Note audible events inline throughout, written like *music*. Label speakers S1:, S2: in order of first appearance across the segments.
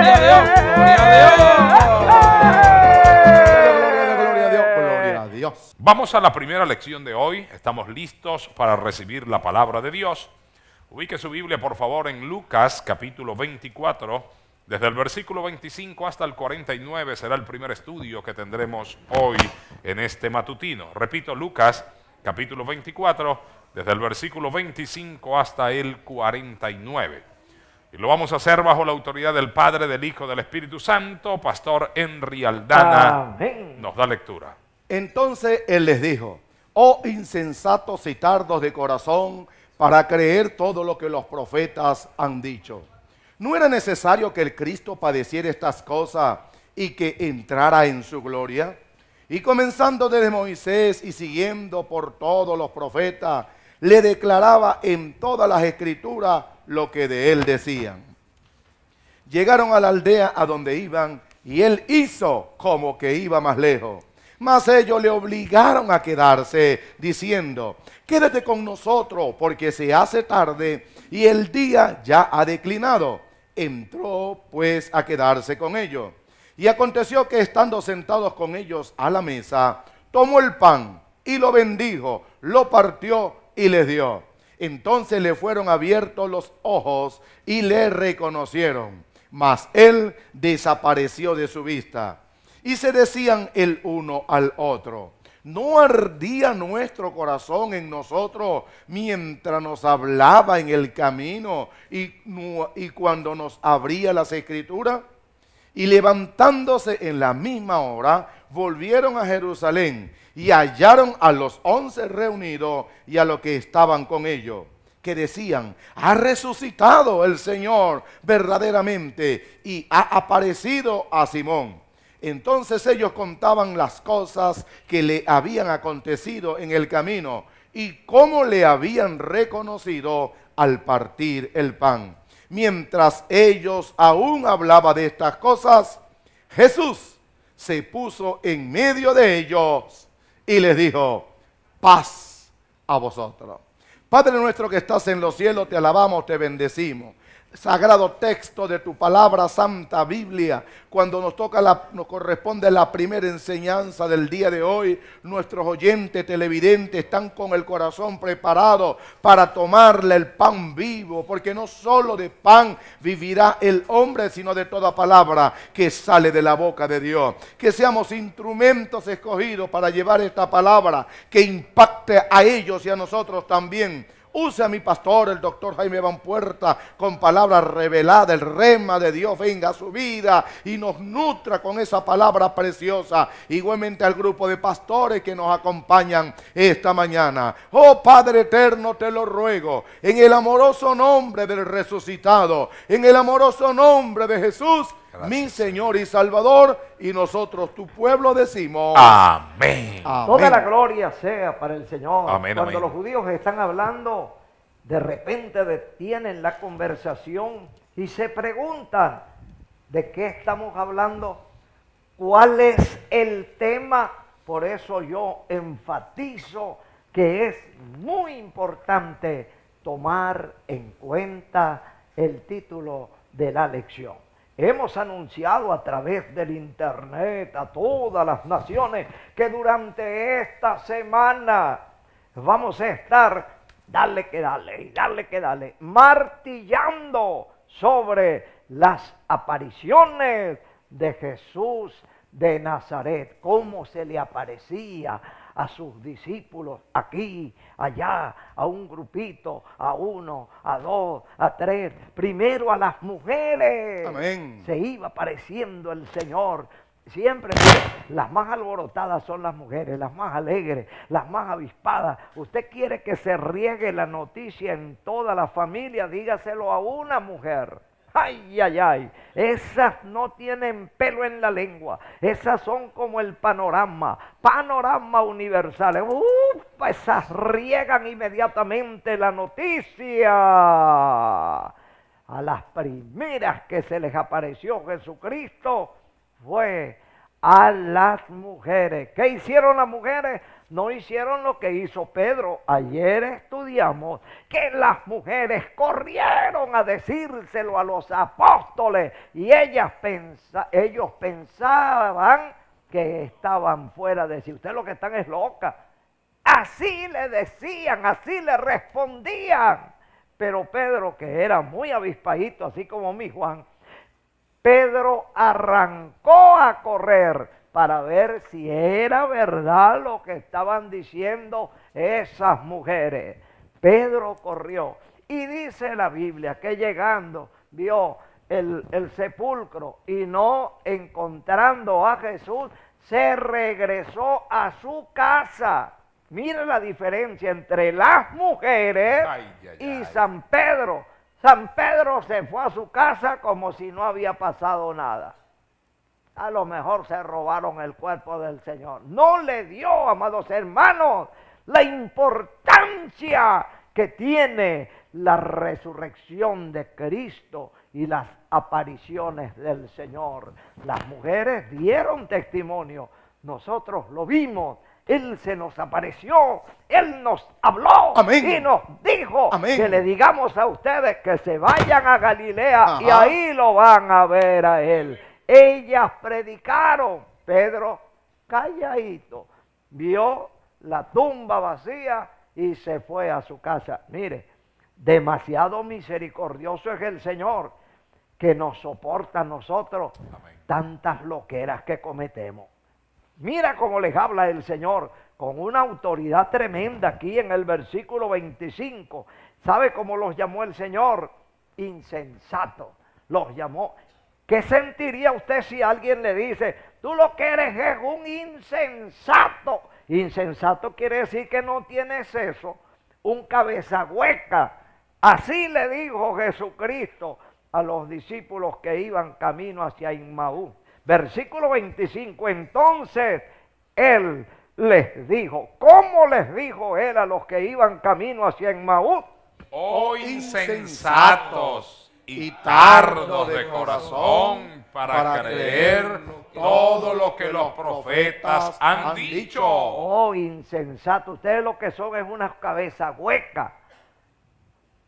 S1: gloria a Dios, gloria a Dios.
S2: Vamos a la primera lección de hoy. Estamos listos para recibir la palabra de Dios. Ubique su Biblia, por favor, en Lucas capítulo 24. Desde el versículo 25 hasta el 49 será el primer estudio que tendremos hoy en este matutino. Repito, Lucas capítulo 24, desde el versículo 25 hasta el 49. Y lo vamos a hacer bajo la autoridad del Padre, del Hijo, del Espíritu Santo. Pastor Henry Aldana nos da
S1: lectura. Entonces él les dijo, oh insensatos y tardos de corazón para creer todo lo que los profetas han dicho. ¿No era necesario que el Cristo padeciera estas cosas y que entrara en su gloria? Y comenzando desde Moisés y siguiendo por todos los profetas, le declaraba en todas las escrituras lo que de él decían. Llegaron a la aldea a donde iban y él hizo como que iba más lejos. Mas ellos le obligaron a quedarse, diciendo, quédate con nosotros porque se hace tarde y el día ya ha declinado. Entró pues a quedarse con ellos. Y aconteció que estando sentados con ellos a la mesa, tomó el pan y lo bendijo, lo partió y les dio entonces le fueron abiertos los ojos y le reconocieron, mas él desapareció de su vista. Y se decían el uno al otro, ¿no ardía nuestro corazón en nosotros mientras nos hablaba en el camino y, cuando nos abría las escrituras? Y levantándose en la misma hora, volvieron a Jerusalén y hallaron a los once reunidos y a los que estaban con ellos, que decían, ha resucitado el Señor verdaderamente y ha aparecido a Simón. Entonces ellos contaban las cosas que le habían acontecido en el camino y cómo le habían reconocido al partir el pan. Mientras ellos aún hablaban de estas cosas, Jesús se puso en medio de ellos y les dijo, paz a vosotros. Padre nuestro que estás en los cielos, te alabamos, te bendecimos sagrado texto de tu palabra santa Biblia, cuando nos toca nos corresponde la primera enseñanza del día de hoy, nuestros oyentes televidentes están con el corazón preparado para tomarle el pan vivo, porque no solo de pan vivirá el hombre, sino de toda palabra que sale de la boca de Dios. Que seamos instrumentos escogidos para llevar esta palabra que impacte a ellos y a nosotros también Use a mi pastor, el doctor Jaime Van Puerta, con palabra revelada. El rema de Dios venga a su vida y nos nutra con esa palabra preciosa. Igualmente al grupo de pastores que nos acompañan esta mañana. Oh Padre eterno, te lo ruego. En el amoroso nombre del resucitado. En el amoroso nombre de Jesús mi Señor y Salvador, y nosotros, tu pueblo, decimos.
S2: Amén. Toda la
S3: gloria sea para el Señor. Cuando los judíos están hablando, de repente detienen la conversación y se preguntan, ¿de qué estamos hablando? ¿Cuál es el tema? Por eso yo enfatizo que es muy importante tomar en cuenta el título de la lección. Hemos anunciado a través del Internet a todas las naciones que durante esta semana vamos a estar, dale que dale y darle que dale, martillando sobre las apariciones de Jesús de Nazaret, cómo se le aparecía a sus discípulos aquí, allá, a un grupito, a uno, a dos, a tres, primero a las mujeres. Amén. Se iba apareciendo el Señor. Siempre las más alborotadas son las mujeres, las más alegres, las más avispadas. Usted quiere que se riegue la noticia en toda la familia, dígaselo a una mujer. Ay, ay, ay. Esas no tienen pelo en la lengua. Esas son como el panorama, panorama universal. Uf, pues esas riegan inmediatamente la noticia. A las primeras que se les apareció Jesucristo fue a las mujeres. ¿Qué hicieron las mujeres? no hicieron lo que hizo Pedro. Ayer estudiamos que las mujeres corrieron a decírselo a los apóstoles y ellas ellos pensaban que estaban fuera de sí. usted lo que están es loca. Así le decían, así le respondían. Pero Pedro, que era muy avispadito, así como mi Juan, Pedro arrancó a correr para ver si era verdad lo que estaban diciendo esas mujeres. Pedro corrió y dice la Biblia que llegando vio el, sepulcro y no encontrando a Jesús, se regresó a su casa. Mira la diferencia entre las mujeres y San Pedro. San Pedro se fue a su casa como si no había pasado nada a lo mejor se robaron el cuerpo del Señor. No le dio, amados hermanos, la importancia que tiene la resurrección de Cristo y las apariciones del Señor. Las mujeres dieron testimonio, nosotros lo vimos. Él se nos apareció, Él nos habló y nos dijo que le digamos a ustedes que se vayan a Galilea y ahí lo van a ver a Él. Ellas predicaron. Pedro, calladito, vio la tumba vacía y se fue a su casa. Mire, demasiado misericordioso es el Señor que nos soporta a nosotros tantas loqueras que cometemos. Mira cómo les habla el Señor con una autoridad tremenda aquí en el versículo 25. ¿Sabe cómo los llamó el Señor? Insensato. Los llamó ¿Qué sentiría usted si alguien le dice, tú lo que eres es un insensato? Insensato quiere decir que no tienes eso, un cabeza hueca. Así le dijo Jesucristo a los discípulos que iban camino hacia Inmaú. Versículo 25, entonces él les dijo, ¿cómo les dijo él a los que iban camino hacia Inmaú?
S1: Oh insensatos y tardos de corazón para creer todo lo que los profetas han dicho.
S3: Oh, insensato, ustedes lo que son es una cabeza hueca.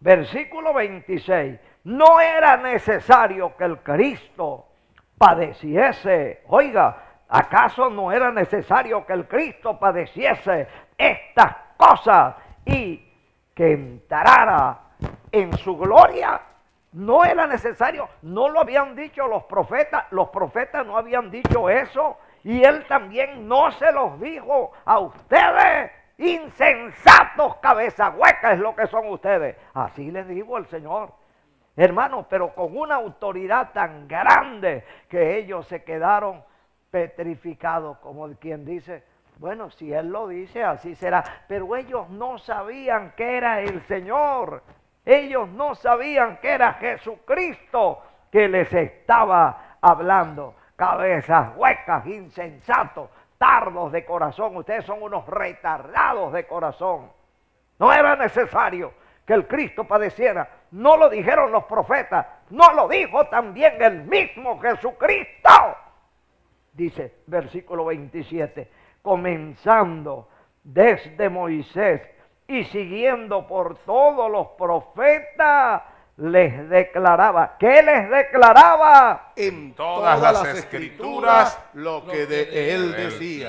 S3: Versículo 26. No era necesario que el Cristo padeciese. Oiga, ¿acaso no era necesario que el Cristo padeciese estas cosas y que entrara en su gloria? No era necesario, no lo habían dicho los profetas, los profetas no habían dicho eso. Y él también no se los dijo a ustedes, insensatos, cabeza hueca es lo que son ustedes. Así les dijo el Señor. Hermano, pero con una autoridad tan grande que ellos se quedaron petrificados, como quien dice, bueno, si Él lo dice, así será. Pero ellos no sabían que era el Señor. Ellos no sabían que era Jesucristo que les estaba hablando. Cabezas huecas, insensatos, tardos de corazón. Ustedes son unos retardados de corazón. No era necesario que el Cristo padeciera. No lo dijeron los profetas. No lo dijo también el mismo Jesucristo. Dice versículo 27. Comenzando desde Moisés y siguiendo por todos los profetas, les declaraba. ¿Qué les declaraba? En todas, las, escrituras,
S1: lo que de él, decía.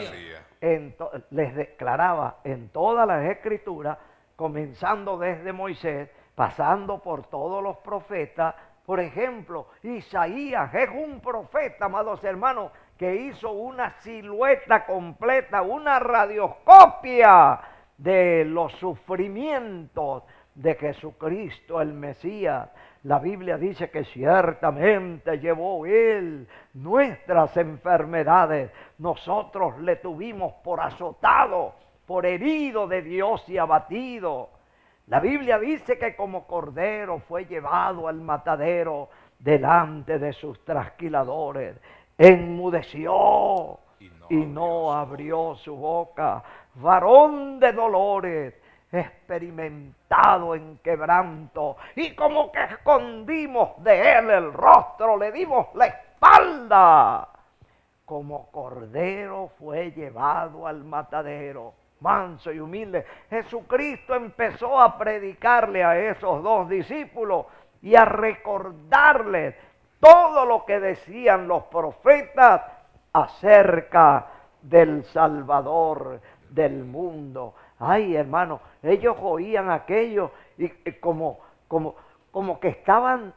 S3: les declaraba en todas las escrituras, comenzando desde Moisés, pasando por todos los profetas. Por ejemplo, Isaías es un profeta, amados hermanos, que hizo una silueta completa, una radioscopia de los sufrimientos de Jesucristo el Mesías. La Biblia dice que ciertamente llevó Él nuestras enfermedades. Nosotros le tuvimos por azotado, por herido de Dios y abatido. La Biblia dice que como cordero fue llevado al matadero delante de sus trasquiladores. Enmudeció y no, abrió su boca varón de dolores, experimentado en quebranto, y como que escondimos de él el rostro, le dimos la espalda. Como cordero fue llevado al matadero, manso y humilde. Jesucristo empezó a predicarle a esos dos discípulos y a recordarles todo lo que decían los profetas acerca del Salvador del mundo. Ay, hermano, ellos oían aquello y, eh, como, como, como que estaban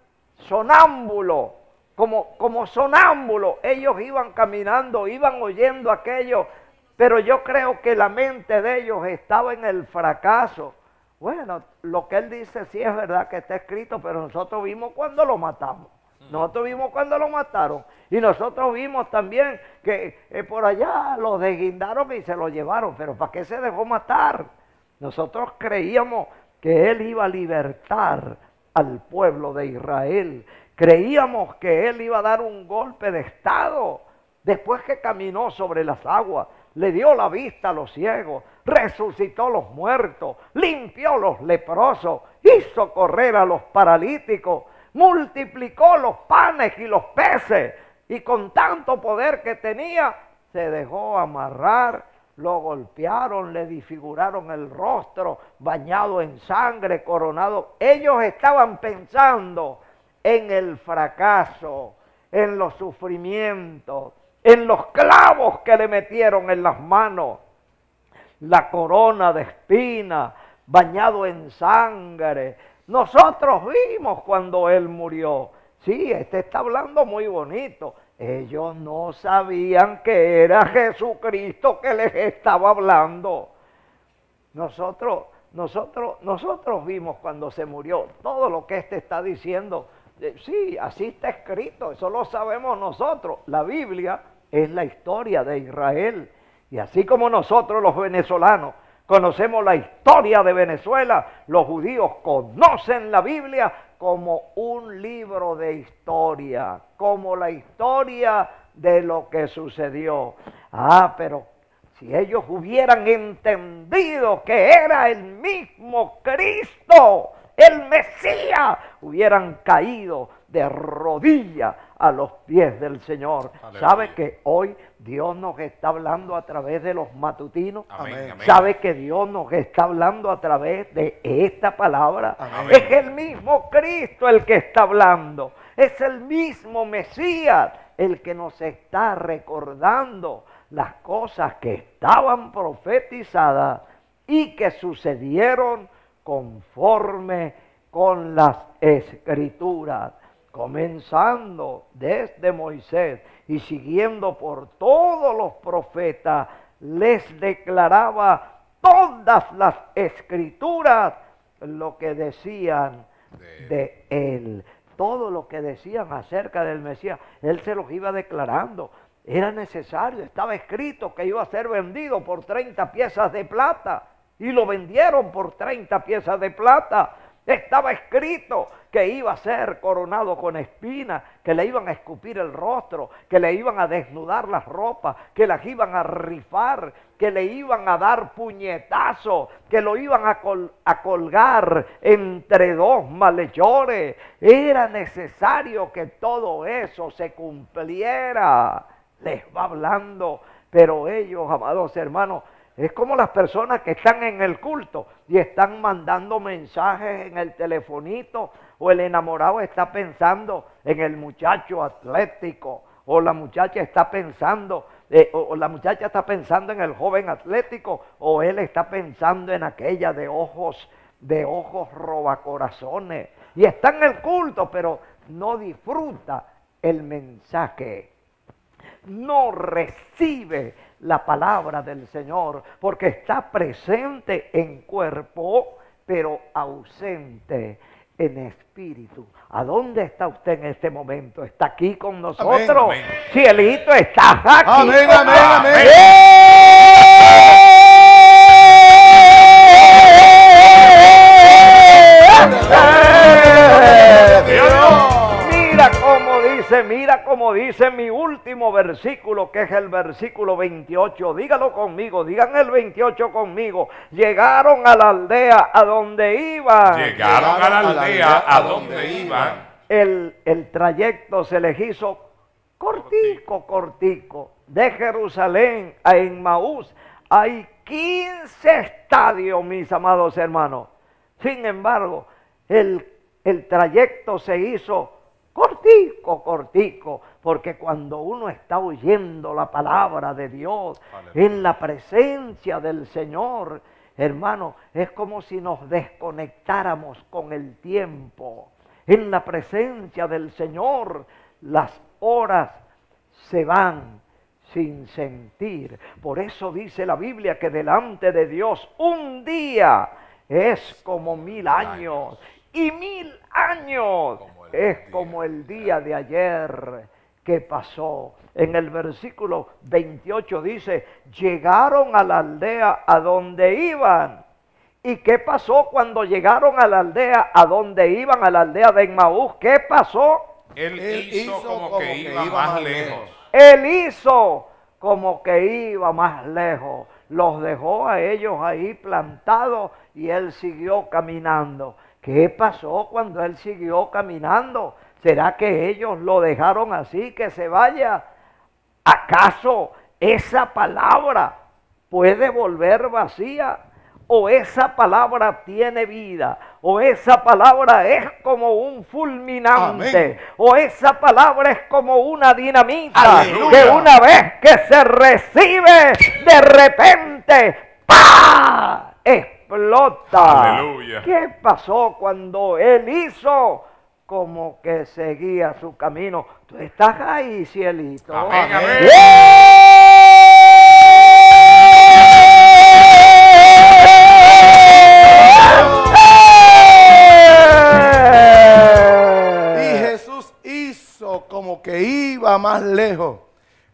S3: sonámbulos, como, como sonámbulos. Ellos iban caminando, iban oyendo aquello, pero yo creo que la mente de ellos estaba en el fracaso. Bueno, lo que él dice sí es verdad que está escrito, pero nosotros vimos cuando lo matamos. Nosotros vimos cuando lo mataron. Y nosotros vimos también que eh, por allá lo desguindaron y se lo llevaron. Pero ¿para qué se dejó matar? Nosotros creíamos que él iba a libertar al pueblo de Israel. Creíamos que él iba a dar un golpe de Estado. Después que caminó sobre las aguas, le dio la vista a los ciegos, resucitó a los muertos, limpió los leprosos, hizo correr a los paralíticos multiplicó los panes y los peces y con tanto poder que tenía, se dejó amarrar, lo golpearon, le disfiguraron el rostro, bañado en sangre, coronado. Ellos estaban pensando en el fracaso, en los sufrimientos, en los clavos que le metieron en las manos, la corona de espinas, bañado en sangre, nosotros vimos cuando Él murió. Sí, este está hablando muy bonito. Ellos no sabían que era Jesucristo que les estaba hablando. Nosotros, nosotros, nosotros vimos cuando se murió todo lo que este está diciendo. Eh, sí, así está escrito, eso lo sabemos nosotros. La Biblia es la historia de Israel. Y así como nosotros los venezolanos Conocemos la historia de Venezuela. Los judíos conocen la Biblia como un libro de historia, como la historia de lo que sucedió. Ah, pero si ellos hubieran entendido que era el mismo Cristo, el Mesías, hubieran caído de rodillas a los pies del Señor. Sabe que hoy Dios nos está hablando a través de los matutinos. Sabe que Dios nos está hablando a través de esta palabra. Es el mismo Cristo el que está hablando. Es el mismo Mesías el que nos está recordando las cosas que estaban profetizadas y que sucedieron conforme con las escrituras comenzando desde Moisés y siguiendo por todos los profetas, les declaraba todas las escrituras lo que decían de él. Todo lo que decían acerca del Mesías, él se los iba declarando. Era necesario, estaba escrito que iba a ser vendido por 30 piezas de plata. Y lo vendieron por 30 piezas de plata. Estaba escrito que iba a ser coronado con espinas, que le iban a escupir el rostro, que le iban a desnudar las ropas, que las iban a rifar, que le iban a dar puñetazos, que lo iban a, colgar entre dos malhechores. Era necesario que todo eso se cumpliera. Les va hablando, pero ellos, amados hermanos, es como las personas que están en el culto y están mandando mensajes en el telefonito o el enamorado está pensando en el muchacho atlético o la muchacha está pensando eh, la muchacha está pensando en el joven atlético o él está pensando en aquella de ojos de ojos robacorazones y está en el culto pero no disfruta el mensaje no recibe la palabra del Señor, porque está presente en cuerpo, pero ausente en espíritu. ¿A dónde está usted en este momento? ¿Está aquí con nosotros? Sí, Cielito, está aquí. ¡Eh! Se mira como dice mi último versículo, que es el versículo 28. Dígalo conmigo, digan el 28 conmigo. Llegaron a la aldea a donde iban. Llegaron, a, la aldea,
S4: a donde iban.
S3: El, trayecto se les hizo cortico, cortico. De Jerusalén a Enmaús hay 15 estadios, mis amados hermanos. Sin embargo, el, el trayecto se hizo cortico, cortico, porque cuando uno está oyendo la palabra de Dios en la presencia del Señor, hermano, es como si nos desconectáramos con el tiempo. En la presencia del Señor, las horas se van sin sentir. Por eso dice la Biblia que delante de Dios un día es como mil años y mil años es como el día de ayer que pasó. En el versículo 28 dice, llegaron a la aldea a donde iban. ¿Y qué pasó cuando llegaron a la aldea a donde iban, a la aldea de Emmaús? ¿Qué pasó?
S1: Él, hizo, como, que, iba, más, lejos.
S3: Él hizo como que iba más lejos. Los dejó a ellos ahí plantados y él siguió caminando. ¿Qué pasó cuando él siguió caminando? ¿Será que ellos lo dejaron así, que se vaya? ¿Acaso esa palabra puede volver vacía? ¿O esa palabra tiene vida? ¿O esa palabra es como un fulminante? ¿O esa palabra es como una dinamita De que una vez que se recibe, de repente, ¡pa! ¿Qué pasó cuando él hizo? Como que seguía su camino. Tú estás ahí, cielito. Y ¡Eh!
S1: Jesús hizo como que iba más lejos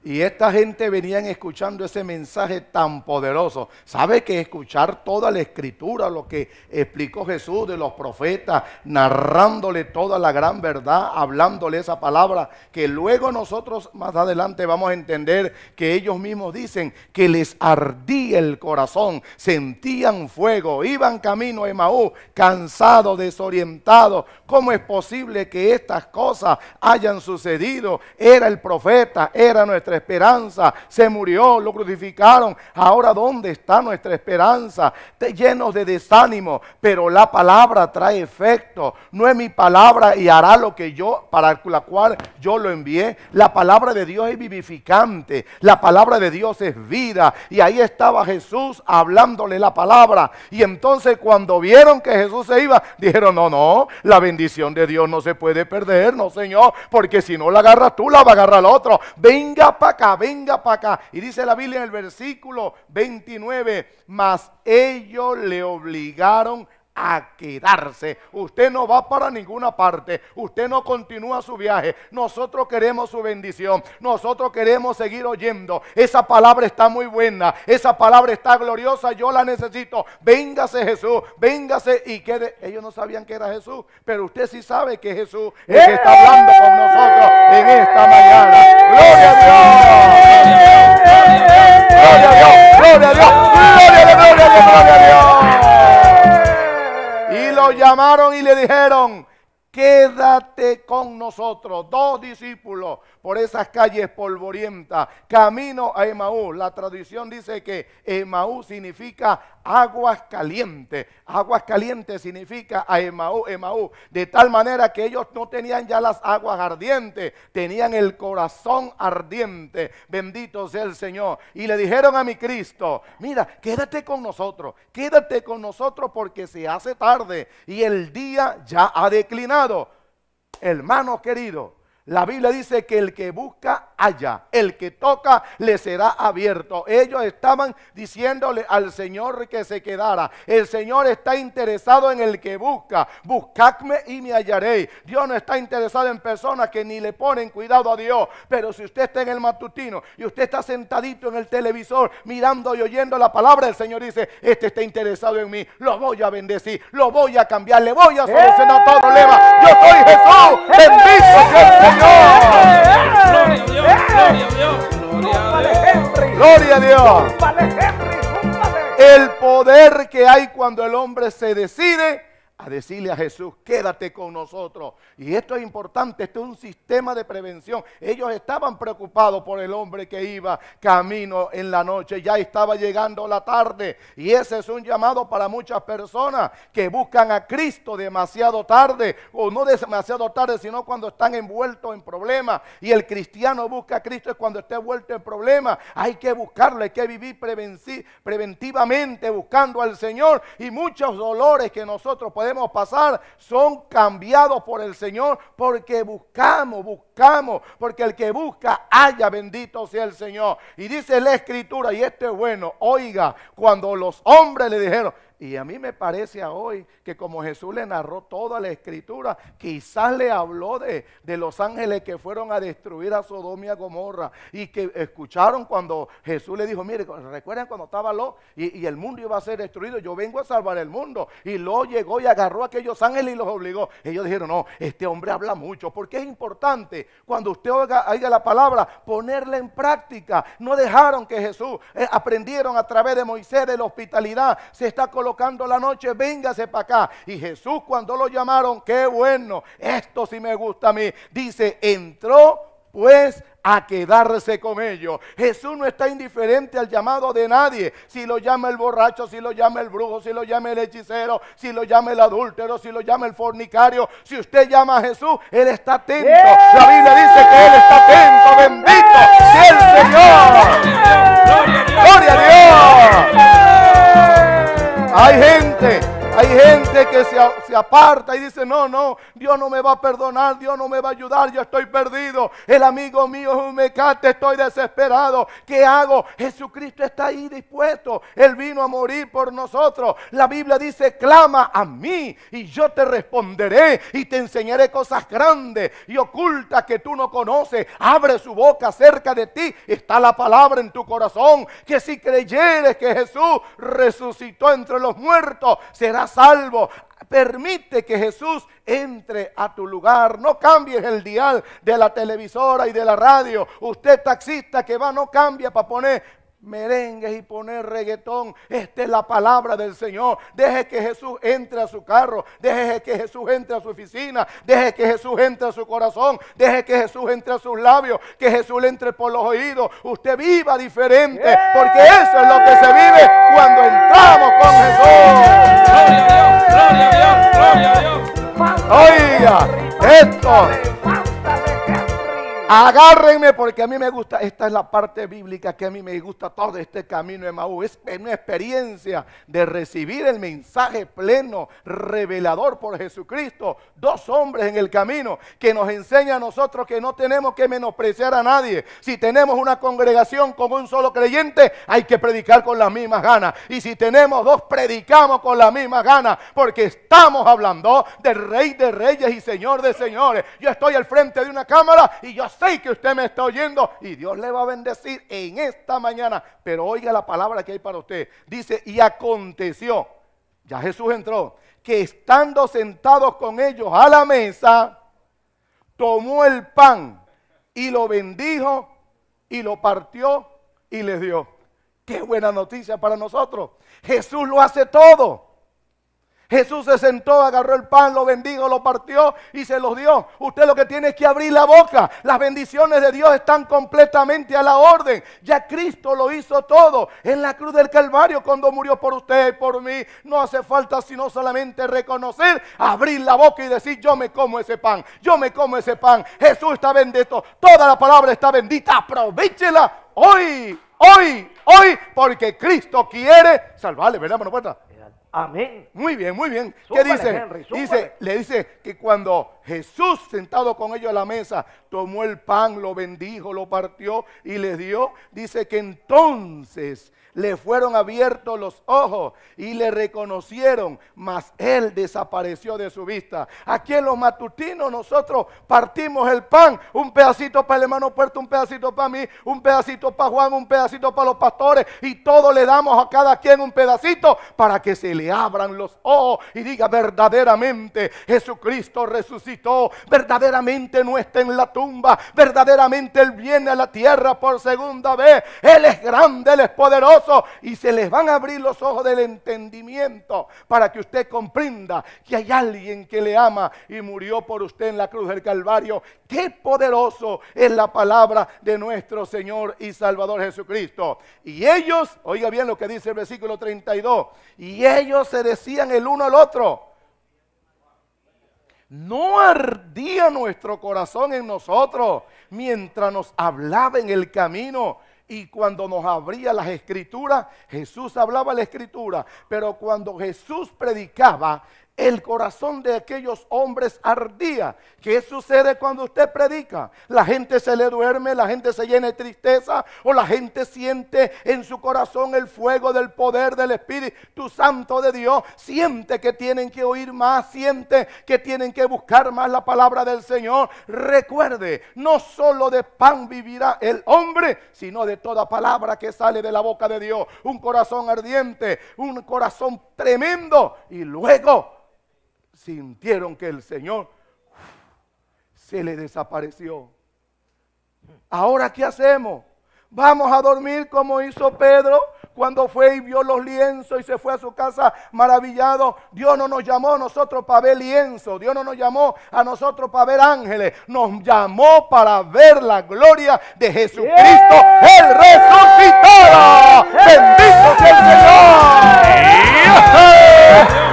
S1: y esta gente venían escuchando ese mensaje tan poderoso. ¿Sabe que escuchar toda la escritura, lo que explicó Jesús de los profetas, narrándole toda la gran verdad, hablándole esa palabra, que luego nosotros más adelante vamos a entender que ellos mismos dicen que les ardía el corazón, sentían fuego, iban camino a Emaú, cansados, desorientados. ¿Cómo es posible que estas cosas hayan sucedido? Era el profeta, era nuestra esperanza. Se murió, lo crucificaron. Ahora, ¿dónde está nuestra esperanza? Te llenos de desánimo, pero la palabra trae efecto. No es mi palabra y hará lo que yo, para la cual yo lo envié. La palabra de Dios es vivificante. La palabra de Dios es vida. Y ahí estaba Jesús hablándole la palabra. Y entonces cuando vieron que Jesús se iba, dijeron, no, no, la bendición de Dios no se puede perder, no, Señor, porque si no la agarras tú, la va a agarrar el otro. Venga venga para acá. Y dice la Biblia en el versículo 29, mas ellos le obligaron a quedarse. Usted no va para ninguna parte. Usted no continúa su viaje. Nosotros queremos su bendición. Nosotros queremos seguir oyendo. Esa palabra está muy buena. Esa palabra está gloriosa. Yo la necesito. Véngase Jesús. Véngase y quede. Ellos no sabían que era Jesús. Pero usted sí sabe que Jesús es que está hablando con nosotros en esta mañana. Gloria a Dios. Gloria a Dios. Gloria a Dios. Gloria a Dios llamaron y le dijeron, quédate con nosotros. Dos discípulos por esas calles polvorientas, camino a Emaú La tradición dice que Emaú significa aguas calientes. Aguas calientes significa a Emaú, Emaú. De tal manera que ellos no tenían ya las aguas ardientes, tenían el corazón ardiente. Bendito sea el Señor. Y le dijeron a mi Cristo, mira, quédate con nosotros, quédate con nosotros porque se hace tarde y el día ya ha declinado. Hermano querido, la Biblia dice que el que busca allá, el que toca le será abierto. Ellos estaban diciéndole al Señor que se quedara. El Señor está interesado en el que busca. Buscadme y me hallaré, Dios no está interesado en personas que ni le ponen cuidado a Dios. Pero si usted está en el matutino y usted está sentadito en el televisor mirando y oyendo la palabra, el Señor dice, este está interesado en mí, lo voy a bendecir, lo voy a cambiar, le voy a solucionar todo problema. Yo soy Jesús, bendito sea
S5: el Señor. Gloria a Dios.
S3: Gloria a Dios.
S1: El poder que hay cuando el hombre se decide a decirle a Jesús, quédate con nosotros. Y esto es importante, esto es un sistema de prevención. Ellos estaban preocupados por el hombre que iba camino en la noche, ya estaba llegando la tarde. Y ese es un llamado para muchas personas que buscan a Cristo demasiado tarde, o no demasiado tarde, sino cuando están envueltos en problemas. Y el cristiano busca a Cristo cuando está envuelto en problemas. Hay que buscarlo, hay que vivir preventivamente buscando al Señor. Y muchos dolores que nosotros podemos podemos pasar son cambiados por el Señor porque buscamos, buscamos, porque el que busca haya bendito sea el Señor. Y dice la escritura, y esto es bueno, oiga, cuando los hombres le dijeron, y a mí me parece hoy que como Jesús le narró toda la escritura, quizás le habló de, los ángeles que fueron a destruir a Sodoma y a Gomorra y que escucharon cuando Jesús le dijo, mire, recuerden cuando estaba lo y, el mundo iba a ser destruido, yo vengo a salvar el mundo. Y lo llegó y agarró a aquellos ángeles y los obligó. Ellos dijeron, no, este hombre habla mucho, porque es importante cuando usted oiga, la palabra, ponerla en práctica. No dejaron que Jesús, eh, aprendieron a través de Moisés de la hospitalidad, se está colocando Tocando la noche, véngase para acá. Y Jesús cuando lo llamaron, qué bueno, esto sí me gusta a mí. Dice, entró pues a quedarse con ellos. Jesús no está indiferente al llamado de nadie. Si lo llama el borracho, si lo llama el brujo, si lo llama el hechicero, si lo llama el adúltero, si lo llama el fornicario, si usted llama a Jesús, Él está atento. La Biblia dice que Él está atento. Bendito sea el Señor. ¡Gloria a Dios! Hay gente hay gente que se, aparta y dice, no, no, Dios no me va a perdonar, Dios no me va a ayudar, yo estoy perdido. El amigo mío es un mecate, estoy desesperado. ¿Qué hago? Jesucristo está ahí dispuesto. Él vino a morir por nosotros. La Biblia dice, clama a mí y yo te responderé y te enseñaré cosas grandes y ocultas que tú no conoces. Abre su boca cerca de ti. Está la palabra en tu corazón que si creyeres que Jesús resucitó entre los muertos, será salvo. Permite que Jesús entre a tu lugar. No cambies el dial de la televisora y de la radio. Usted taxista que va, no cambia para poner merengues y poner reggaetón. Esta es la palabra del Señor. Deje que Jesús entre a su carro, deje que Jesús entre a su oficina, deje que Jesús entre a su corazón, deje que Jesús entre a sus labios, que Jesús le entre por los oídos. Usted viva diferente, porque eso es lo que se vive cuando entramos con Jesús. Gloria a Dios, gloria a Dios, gloria a
S6: Dios. Oiga,
S1: esto Agárrenme porque a mí me gusta, esta es la parte bíblica que a mí me gusta todo este camino de Maú. Es una experiencia de recibir el mensaje pleno, revelador por Jesucristo. Dos hombres en el camino que nos enseña a nosotros que no tenemos que menospreciar a nadie. Si tenemos una congregación con un solo creyente, hay que predicar con las mismas ganas. Y si tenemos dos, predicamos con las mismas ganas porque estamos hablando del Rey de Reyes y Señor de Señores. Yo estoy al frente de una cámara y yo sé que usted me está oyendo y Dios le va a bendecir en esta mañana. Pero oiga la palabra que hay para usted. Dice, y aconteció, ya Jesús entró, que estando sentados con ellos a la mesa, tomó el pan y lo bendijo y lo partió y les dio. Qué buena noticia para nosotros. Jesús lo hace todo. Jesús se sentó, agarró el pan, lo bendijo, lo partió y se los dio. Usted lo que tiene es que abrir la boca. Las bendiciones de Dios están completamente a la orden. Ya Cristo lo hizo todo en la cruz del Calvario cuando murió por usted y por mí. No hace falta sino solamente reconocer, abrir la boca y decir, yo me como ese pan, yo me como ese pan. Jesús está bendito, toda la palabra está bendita. Aprovechela hoy, hoy, hoy, porque Cristo quiere salvarle. ¿Verdad, mano puerta? Amén. Muy bien, muy bien. ¿Qué dice? dice? Le dice que cuando Jesús, sentado con ellos a la mesa, tomó el pan, lo bendijo, lo partió y les dio, dice que entonces le fueron abiertos los ojos y le reconocieron, mas él desapareció de su vista. Aquí en los matutinos nosotros partimos el pan, un pedacito para el hermano Puerto, un pedacito para mí, un pedacito para Juan, un pedacito para los pastores y todos le damos a cada quien un pedacito para que se le abran los ojos y diga verdaderamente Jesucristo resucitó, verdaderamente no está en la tumba, verdaderamente él viene a la tierra por segunda vez, él es grande, él es poderoso y se les van a abrir los ojos del entendimiento para que usted comprenda que hay alguien que le ama y murió por usted en la cruz del Calvario. Qué poderoso es la palabra de nuestro Señor y Salvador Jesucristo. Y ellos, oiga bien lo que dice el versículo 32, y ellos se decían el uno al otro. No ardía nuestro corazón en nosotros mientras nos hablaba en el camino y cuando nos abría las escrituras, Jesús hablaba la escritura, pero cuando Jesús predicaba, el corazón de aquellos hombres ardía. ¿Qué sucede cuando usted predica? La gente se le duerme, la gente se llena de tristeza o la gente siente en su corazón el fuego del poder del Espíritu Santo de Dios. Siente que tienen que oír más, siente que tienen que buscar más la palabra del Señor. Recuerde, no solo de pan vivirá el hombre, sino de toda palabra que sale de la boca de Dios. Un corazón ardiente, un corazón tremendo y luego sintieron que el Señor se le desapareció. Ahora, ¿qué hacemos? Vamos a dormir como hizo Pedro cuando fue y vio los lienzos y se fue a su casa maravillado. Dios no nos llamó a nosotros para ver lienzos. Dios no nos llamó a nosotros para ver ángeles. Nos llamó para ver la gloria de Jesucristo, el resucitado. Bendito sea
S5: el Señor.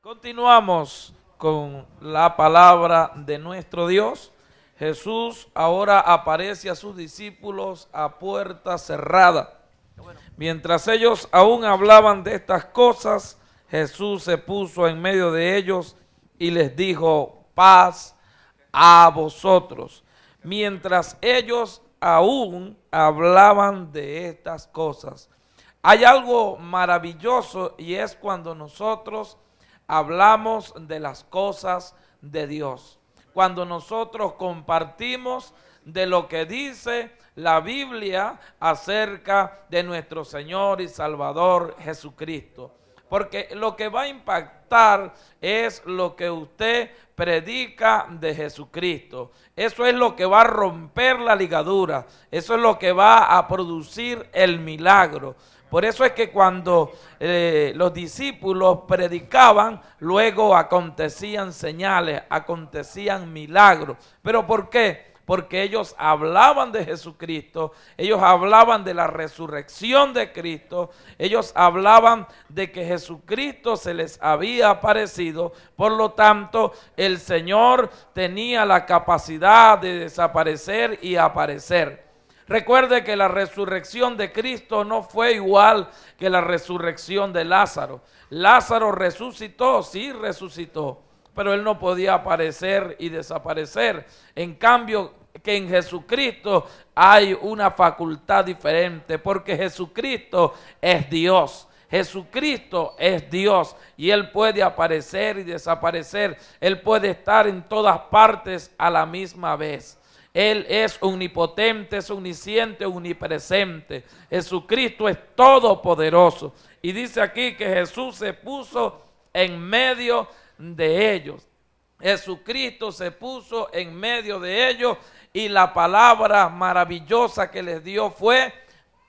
S5: Continuamos con la palabra de nuestro Dios. Jesús ahora aparece a sus discípulos a puerta cerrada. Mientras ellos aún hablaban de estas cosas, Jesús se puso en medio de ellos y les dijo, paz a vosotros. Mientras ellos aún hablaban de estas cosas. Hay algo maravilloso y es cuando nosotros hablamos de las cosas de Dios, cuando nosotros compartimos de lo que dice la Biblia acerca de nuestro Señor y Salvador Jesucristo. Porque lo que va a impactar es lo que usted predica de Jesucristo. Eso es lo que va a romper la ligadura. Eso es lo que va a producir el milagro. Por eso es que cuando eh, los discípulos predicaban, luego acontecían señales, acontecían milagros. ¿Pero por qué? Porque ellos hablaban de Jesucristo, ellos hablaban de la resurrección de Cristo, ellos hablaban de que Jesucristo se les había aparecido. Por lo tanto, el Señor tenía la capacidad de desaparecer y aparecer. Recuerde que la resurrección de Cristo no fue igual que la resurrección de Lázaro. Lázaro resucitó, sí resucitó, pero él no podía aparecer y desaparecer. En cambio, que en Jesucristo hay una facultad diferente, porque Jesucristo es Dios. Jesucristo es Dios y Él puede aparecer y desaparecer. Él puede estar en todas partes a la misma vez. Él es omnipotente, es omnisciente, omnipresente. Jesucristo es todopoderoso. Y dice aquí que Jesús se puso en medio de ellos. Jesucristo se puso en medio de ellos y la palabra maravillosa que les dio fue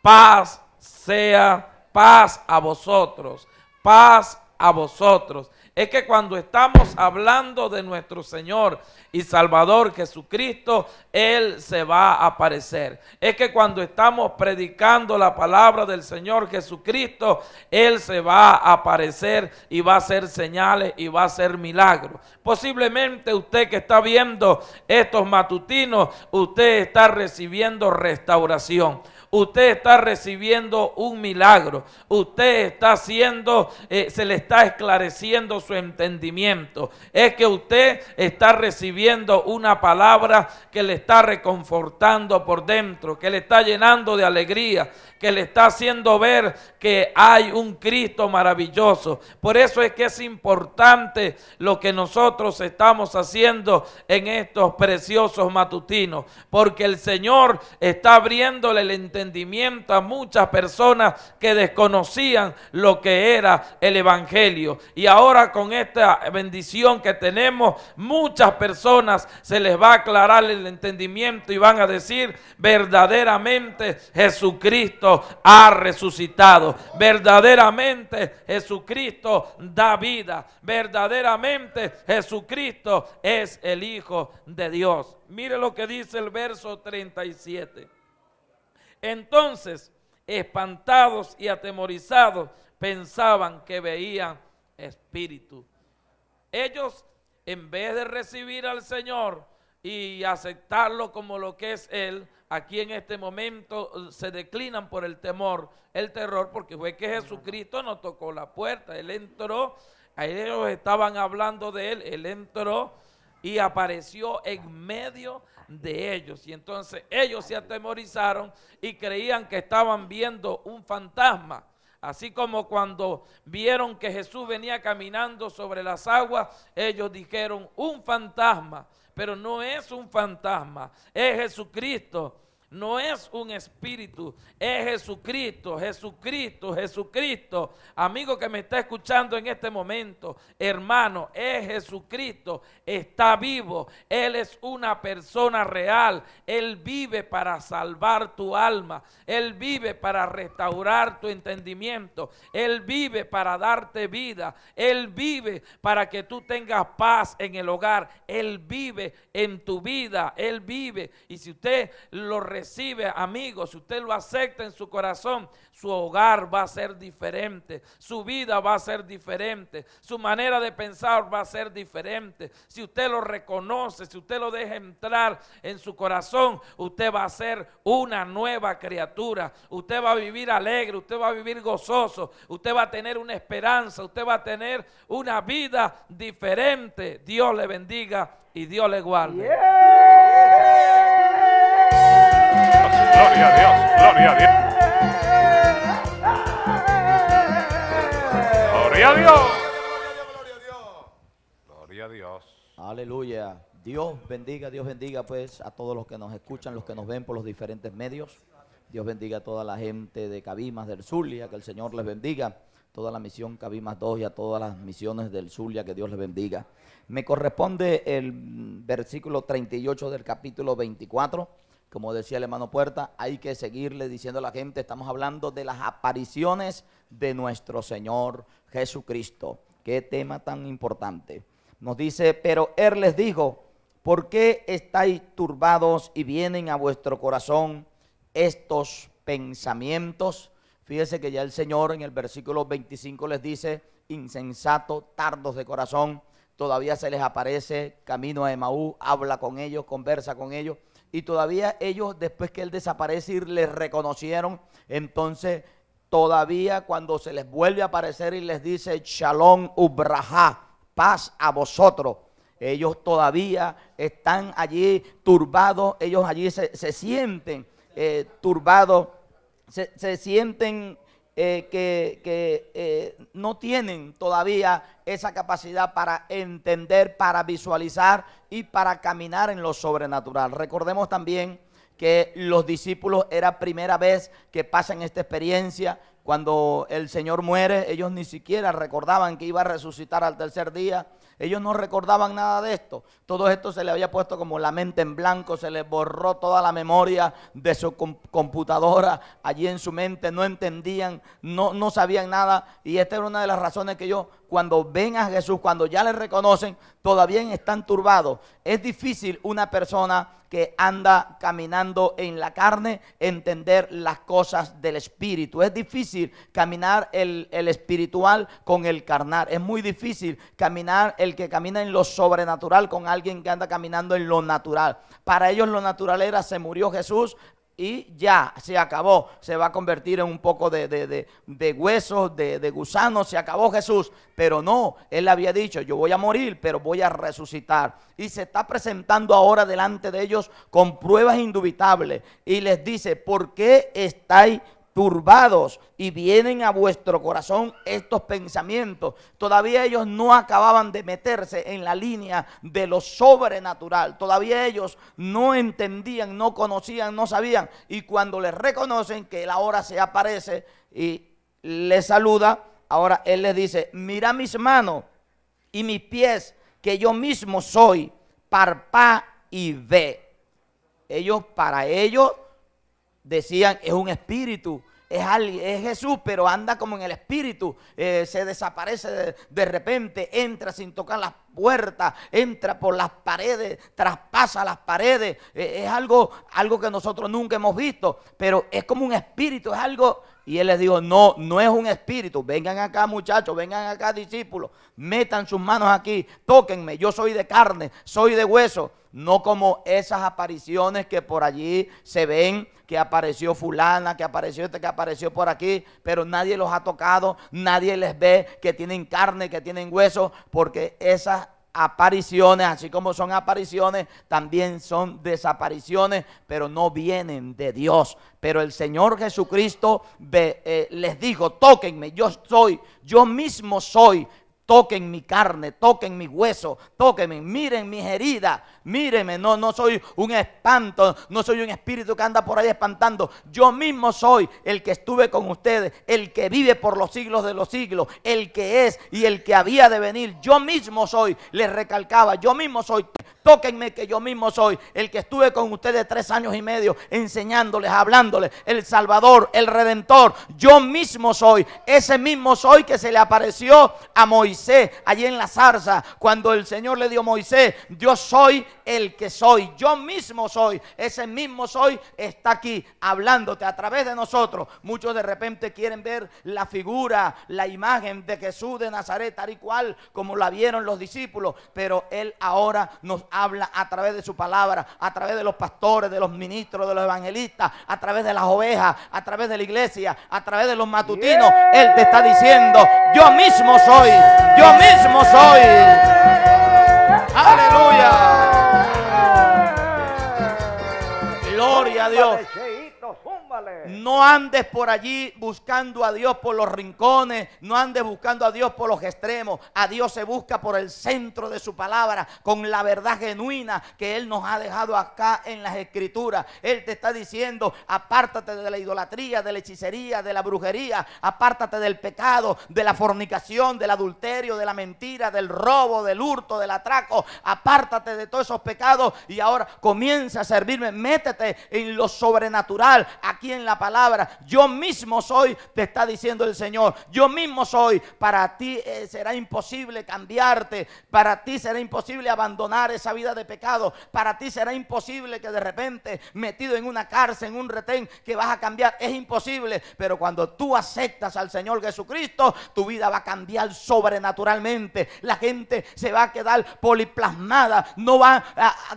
S5: paz sea, paz a vosotros, paz a vosotros es que cuando estamos hablando de nuestro Señor y Salvador Jesucristo, Él se va a aparecer. Es que cuando estamos predicando la palabra del Señor Jesucristo, Él se va a aparecer y va a hacer señales y va a hacer milagros. Posiblemente usted que está viendo estos matutinos, usted está recibiendo restauración usted está recibiendo un milagro, usted está haciendo, eh, se le está esclareciendo su entendimiento, es que usted está recibiendo una palabra que le está reconfortando por dentro, que le está llenando de alegría, que le está haciendo ver que hay un Cristo maravilloso. Por eso es que es importante lo que nosotros estamos haciendo en estos preciosos matutinos, porque el Señor está abriéndole el entendimiento a muchas personas que desconocían lo que era el Evangelio. Y ahora con esta bendición que tenemos, muchas personas se les va a aclarar el entendimiento y van a decir verdaderamente Jesucristo ha resucitado. Verdaderamente Jesucristo da vida. Verdaderamente Jesucristo es el Hijo de Dios. Mire lo que dice el verso 37. Entonces, espantados y atemorizados, pensaban que veían espíritu. Ellos, en vez de recibir al Señor y aceptarlo como lo que es Él, aquí en este momento eh, se declinan por el temor, el terror, porque fue que Jesucristo no tocó la puerta, Él entró, ellos estaban hablando de Él, Él entró y apareció en medio de ellos. Y entonces ellos se atemorizaron y creían que estaban viendo un fantasma. Así como cuando vieron que Jesús venía caminando sobre las aguas, ellos dijeron, un fantasma pero no es un fantasma, es Jesucristo no es un espíritu, es Jesucristo, Jesucristo, Jesucristo. Amigo que me está escuchando en este momento, hermano, es Jesucristo, está vivo, Él es una persona real, Él vive para salvar tu alma, Él vive para restaurar tu entendimiento, Él vive para darte vida, Él vive para que tú tengas paz en el hogar, Él vive en tu vida, Él vive. Y si usted lo recibe, amigos, si usted lo acepta en su corazón, su hogar va a ser diferente, su vida va a ser diferente, su manera de pensar va a ser diferente. Si usted lo reconoce, si usted lo deja entrar en su corazón, usted va a ser una nueva criatura. Usted va a vivir alegre, usted va a vivir gozoso, usted va a tener una esperanza, usted va a tener una vida diferente. Dios le bendiga y Dios le guarde. Gloria a Dios, gloria a Dios.
S7: Gloria a Dios. Gloria a Dios. Aleluya. Dios bendiga, Dios bendiga pues a todos los que nos escuchan, los que nos ven por los diferentes medios. Dios bendiga a toda la gente de Cabimas del Zulia, que el Señor les bendiga. Toda la misión Cabimas 2 y a todas las misiones del Zulia, que Dios les bendiga. Me corresponde el versículo 38 del capítulo 24 como decía el hermano Puerta, hay que seguirle diciendo a la gente, estamos hablando de las apariciones de nuestro Señor Jesucristo. Qué tema tan importante. Nos dice, pero Él les dijo, ¿por qué estáis turbados y vienen a vuestro corazón estos pensamientos? Fíjese que ya el Señor en el versículo 25 les dice, insensato, tardos de corazón, todavía se les aparece, camino a Emaú, habla con ellos, conversa con ellos y todavía ellos después que él desaparece y les reconocieron, entonces todavía cuando se les vuelve a aparecer y les dice Shalom Ubraja, paz a vosotros. Ellos todavía están allí turbados, ellos allí se, sienten eh, turbados, se, se sienten eh, que, eh, no tienen todavía esa capacidad para entender, para visualizar y para caminar en lo sobrenatural. Recordemos también que los discípulos era primera vez que pasan esta experiencia, cuando el Señor muere, ellos ni siquiera recordaban que iba a resucitar al tercer día. Ellos no recordaban nada de esto. Todo esto se le había puesto como la mente en blanco, se les borró toda la memoria de su computadora allí en su mente. No entendían, no, no sabían nada. Y esta era una de las razones que ellos, cuando ven a Jesús, cuando ya le reconocen, todavía están turbados. Es difícil una persona que anda caminando en la carne entender las cosas del espíritu. Es difícil caminar el, espiritual con el carnal. Es muy difícil caminar el que camina en lo sobrenatural con alguien que anda caminando en lo natural. Para ellos lo natural era se murió Jesús, y ya, se acabó. Se va a convertir en un poco de, de, de, huesos, de, gusanos, se acabó Jesús. Pero no, él había dicho, yo voy a morir, pero voy a resucitar. Y se está presentando ahora delante de ellos con pruebas indubitables. Y les dice, ¿por qué estáis turbados y vienen a vuestro corazón estos pensamientos. Todavía ellos no acababan de meterse en la línea de lo sobrenatural. Todavía ellos no entendían, no conocían, no sabían. Y cuando les reconocen que él ahora se aparece y les saluda, ahora él les dice, mira mis manos y mis pies, que yo mismo soy, parpa y ve. Ellos, para ellos, decían, es un espíritu, es, alguien, es Jesús, pero anda como en el espíritu, eh, se desaparece de, repente, entra sin tocar las puertas, entra por las paredes, traspasa las paredes, eh, es algo, algo que nosotros nunca hemos visto, pero es como un espíritu, es algo... Y él les dijo, no, no es un espíritu, vengan acá muchachos, vengan acá discípulos, metan sus manos aquí, tóquenme, yo soy de carne, soy de hueso, no como esas apariciones que por allí se ven que apareció fulana, que apareció este, que apareció por aquí, pero nadie los ha tocado, nadie les ve que tienen carne, que tienen hueso, porque esas apariciones, así como son apariciones, también son desapariciones, pero no vienen de Dios. Pero el Señor Jesucristo eh, les dijo, tóquenme, yo soy, yo mismo soy, toquen mi carne, toquen mi hueso, toquenme, miren mis heridas, Míreme, no, no soy un espanto, no soy un espíritu que anda por ahí espantando. Yo mismo soy el que estuve con ustedes, el que vive por los siglos de los siglos, el que es y el que había de venir. Yo mismo soy, les recalcaba, yo mismo soy. Tóquenme que yo mismo soy el que estuve con ustedes tres años y medio enseñándoles, hablándoles, el Salvador, el Redentor. Yo mismo soy, ese mismo soy que se le apareció a Moisés allí en la zarza cuando el Señor le dio a Moisés, yo soy el que soy, yo mismo soy, ese mismo soy está aquí hablándote a través de nosotros. Muchos de repente quieren ver la figura, la imagen de Jesús de Nazaret tal y cual como la vieron los discípulos, pero él ahora nos habla a través de su palabra, a través de los pastores, de los ministros, de los evangelistas, a través de las ovejas, a través de la iglesia, a través de los matutinos. Él te está diciendo, yo mismo soy, yo mismo soy. Aleluya. Dios. No andes por allí buscando a Dios por los rincones, no andes buscando a Dios por los extremos. A Dios se busca por el centro de su palabra, con la verdad genuina que Él nos ha dejado acá en las escrituras. Él te está diciendo, apártate de la idolatría, de la hechicería, de la brujería, apártate del pecado, de la fornicación, del adulterio, de la mentira, del robo, del hurto, del atraco. Apártate de todos esos pecados y ahora comienza a servirme, métete en lo sobrenatural, aquí en la palabra. Yo mismo soy, te está diciendo el Señor. Yo mismo soy. Para ti eh, será imposible cambiarte. Para ti será imposible abandonar esa vida de pecado. Para ti será imposible que de repente metido en una cárcel, en un retén, que vas a cambiar. Es imposible. Pero cuando tú aceptas al Señor Jesucristo, tu vida va a cambiar sobrenaturalmente. La gente se va a quedar poliplasmada. No va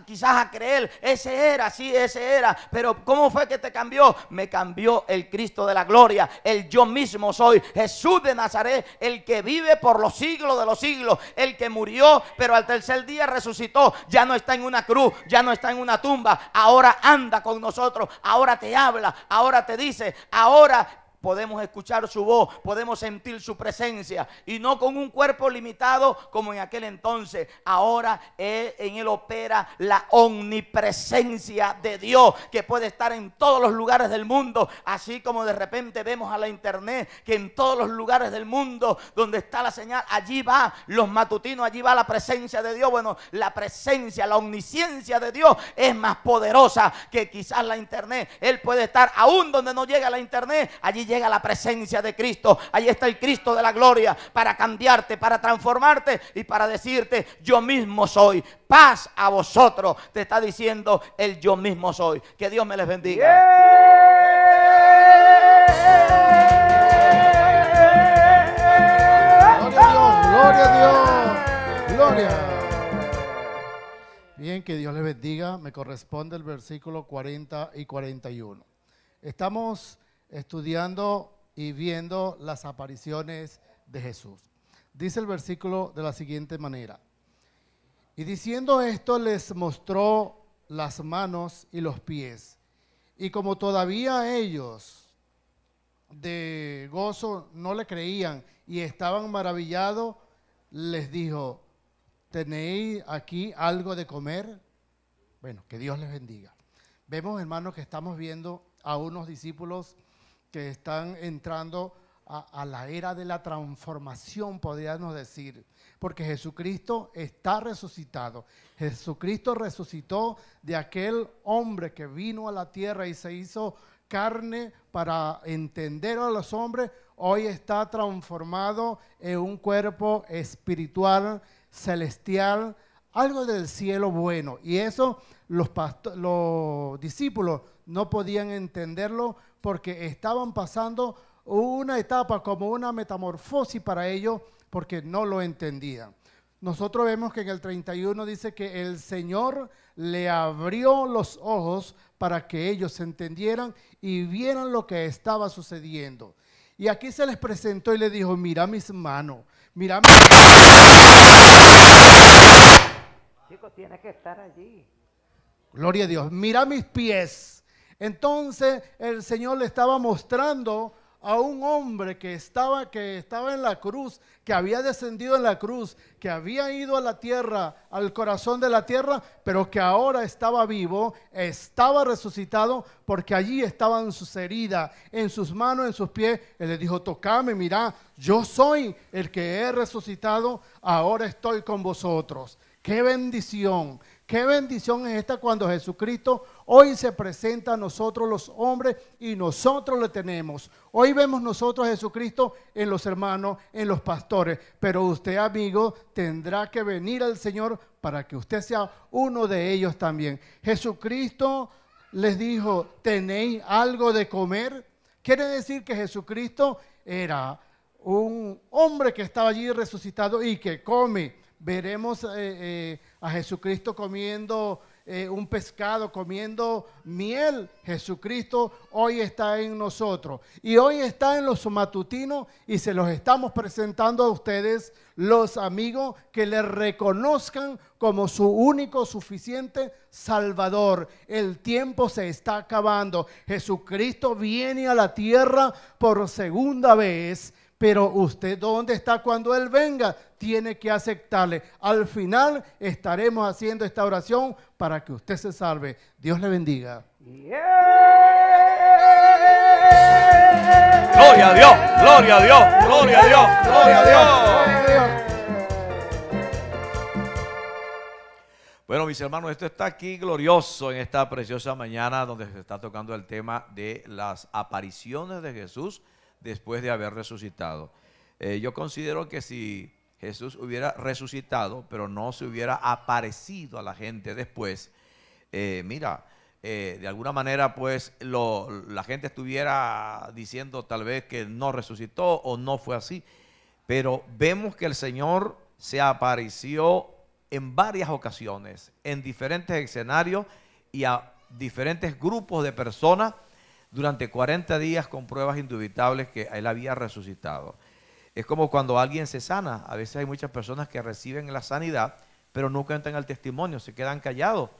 S7: quizás a creer. Ese era, sí, ese era. Pero ¿cómo fue que te cambió? Me cambió el Cristo de la gloria. El yo mismo soy Jesús de Nazaret, el que vive por los siglos de los siglos, el que murió, pero al tercer día resucitó. Ya no está en una cruz, ya no está en una tumba. Ahora anda con nosotros, ahora te habla, ahora te dice, ahora podemos escuchar su voz, podemos sentir su presencia y no con un cuerpo limitado como en aquel entonces. Ahora en él opera la omnipresencia de Dios que puede estar en todos los lugares del mundo, así como de repente vemos a la internet que en todos los lugares del mundo donde está la señal, allí va los matutinos, allí va la presencia de Dios. Bueno, la presencia, la omnisciencia de Dios es más poderosa que quizás la internet. Él puede estar aún donde no llega la internet, allí llega la presencia de Cristo. Ahí está el Cristo de la gloria para cambiarte, para transformarte y para decirte, yo mismo soy. Paz a vosotros, te está diciendo el yo mismo soy. Que Dios me les bendiga.
S4: Gloria a Dios, gloria a Dios, gloria. Bien, que Dios les bendiga. Me corresponde el versículo 40 y 41. Estamos estudiando y viendo las apariciones de Jesús. Dice el versículo de la siguiente manera. Y diciendo esto les mostró las manos y los pies. Y como todavía ellos de gozo no le creían y estaban maravillados, les dijo, ¿tenéis aquí algo de comer? Bueno, que Dios les bendiga. Vemos, hermanos, que estamos viendo a unos discípulos que están entrando a, la era de la transformación, podríamos decir, porque Jesucristo está resucitado. Jesucristo resucitó de aquel hombre que vino a la tierra y se hizo carne para entender a los hombres, hoy está transformado en un cuerpo espiritual, celestial, algo del cielo bueno. Y eso los, los discípulos no podían entenderlo porque estaban pasando una etapa como una metamorfosis para ellos porque no lo entendían. Nosotros vemos que en el 31 dice que el Señor le abrió los ojos para que ellos entendieran y vieran lo que estaba sucediendo. Y aquí se les presentó y le dijo, mira mis manos, mira mis... Chicos, que estar allí. Gloria a Dios, mira mis pies, entonces el Señor le estaba mostrando a un hombre que estaba, que estaba en la cruz, que había descendido en la cruz, que había ido a la tierra, al corazón de la tierra, pero que ahora estaba vivo, estaba resucitado, porque allí estaban sus heridas, en sus manos, en sus pies. Él le dijo, tocame, mira yo soy el que he resucitado, ahora estoy con vosotros. Qué bendición, qué bendición es esta cuando Jesucristo Hoy se presenta a nosotros los hombres y nosotros lo tenemos. Hoy vemos nosotros a Jesucristo en los hermanos, en los pastores. Pero usted, amigo, tendrá que venir al Señor para que usted sea uno de ellos también. Jesucristo les dijo, ¿tenéis algo de comer? Quiere decir que Jesucristo era un hombre que estaba allí resucitado y que come. Veremos eh, eh, a Jesucristo comiendo eh, un pescado, comiendo miel. Jesucristo hoy está en nosotros. Y hoy está en los matutinos y se los estamos presentando a ustedes, los amigos, que le reconozcan como su único, suficiente Salvador. El tiempo se está acabando. Jesucristo viene a la tierra por segunda vez. Pero usted, ¿dónde está cuando Él venga? tiene que aceptarle. Al final estaremos haciendo esta oración para que usted se salve. Dios le bendiga. Gloria
S6: a Dios, gloria a Dios, gloria a Dios, gloria a Dios.
S8: Bueno, mis hermanos, esto está aquí glorioso en esta preciosa mañana donde se está tocando el tema de las apariciones de Jesús después de haber resucitado. Eh, yo considero que si Jesús hubiera resucitado, pero no se hubiera aparecido a la gente después, eh, mira, eh, de alguna manera pues la gente estuviera diciendo tal vez que no resucitó o no fue así, pero vemos que el Señor se apareció en varias ocasiones, en diferentes escenarios y a diferentes grupos de personas durante 40 días con pruebas indubitables que Él había resucitado. Es como cuando alguien se sana. A veces hay muchas personas que reciben la sanidad, pero no cuentan el testimonio, se quedan callados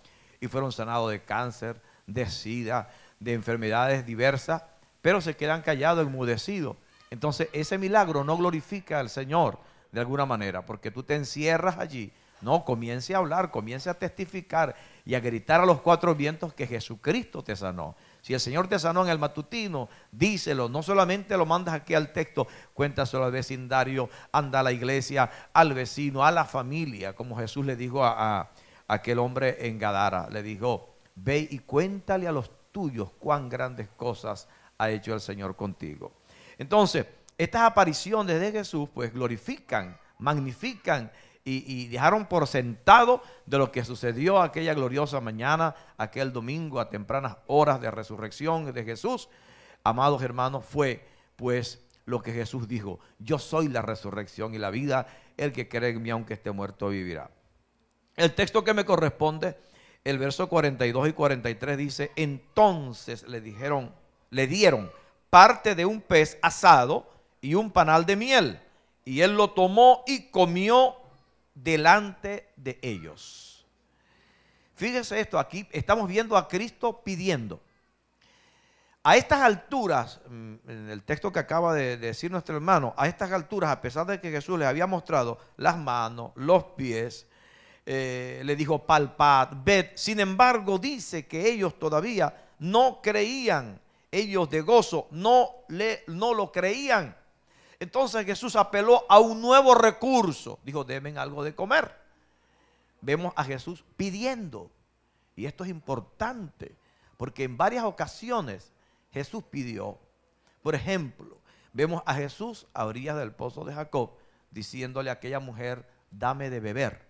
S8: y fueron sanados de cáncer, de sida, de enfermedades diversas, pero se quedan callados, enmudecidos. Entonces ese milagro no glorifica al Señor de alguna manera, porque tú te encierras allí. No, comience a hablar, comience a testificar y a gritar a los cuatro vientos que Jesucristo te sanó. Si el Señor te sanó en el matutino, díselo. No solamente lo mandas aquí al texto, cuéntaselo al vecindario, anda a la iglesia, al vecino, a la familia, como Jesús le dijo a, aquel hombre en Gadara. Le dijo, ve y cuéntale a los tuyos cuán grandes cosas ha hecho el Señor contigo. Entonces, estas apariciones de Jesús pues glorifican, magnifican y, dejaron por sentado de lo que sucedió aquella gloriosa mañana, aquel domingo a tempranas horas de resurrección de Jesús. Amados hermanos, fue pues lo que Jesús dijo, yo soy la resurrección y la vida, el que cree en mí aunque esté muerto vivirá. El texto que me corresponde, el verso 42 y 43 dice, entonces le dijeron, le dieron parte de un pez asado y un panal de miel. Y él lo tomó y comió delante de ellos. Fíjese esto, aquí estamos viendo a Cristo pidiendo. A estas alturas, mm, en el texto que acaba de decir nuestro hermano, a estas alturas, a pesar de que Jesús les había mostrado las manos, los pies, eh, le dijo palpad, ved, sin embargo dice que ellos todavía no creían, ellos de gozo no, le, no lo creían. Entonces Jesús apeló a un nuevo recurso. Dijo, deben algo de comer. Vemos a Jesús pidiendo. Y esto es importante, porque en varias ocasiones Jesús pidió. Por ejemplo, vemos a Jesús a orillas del pozo de Jacob diciéndole a aquella mujer, dame de beber.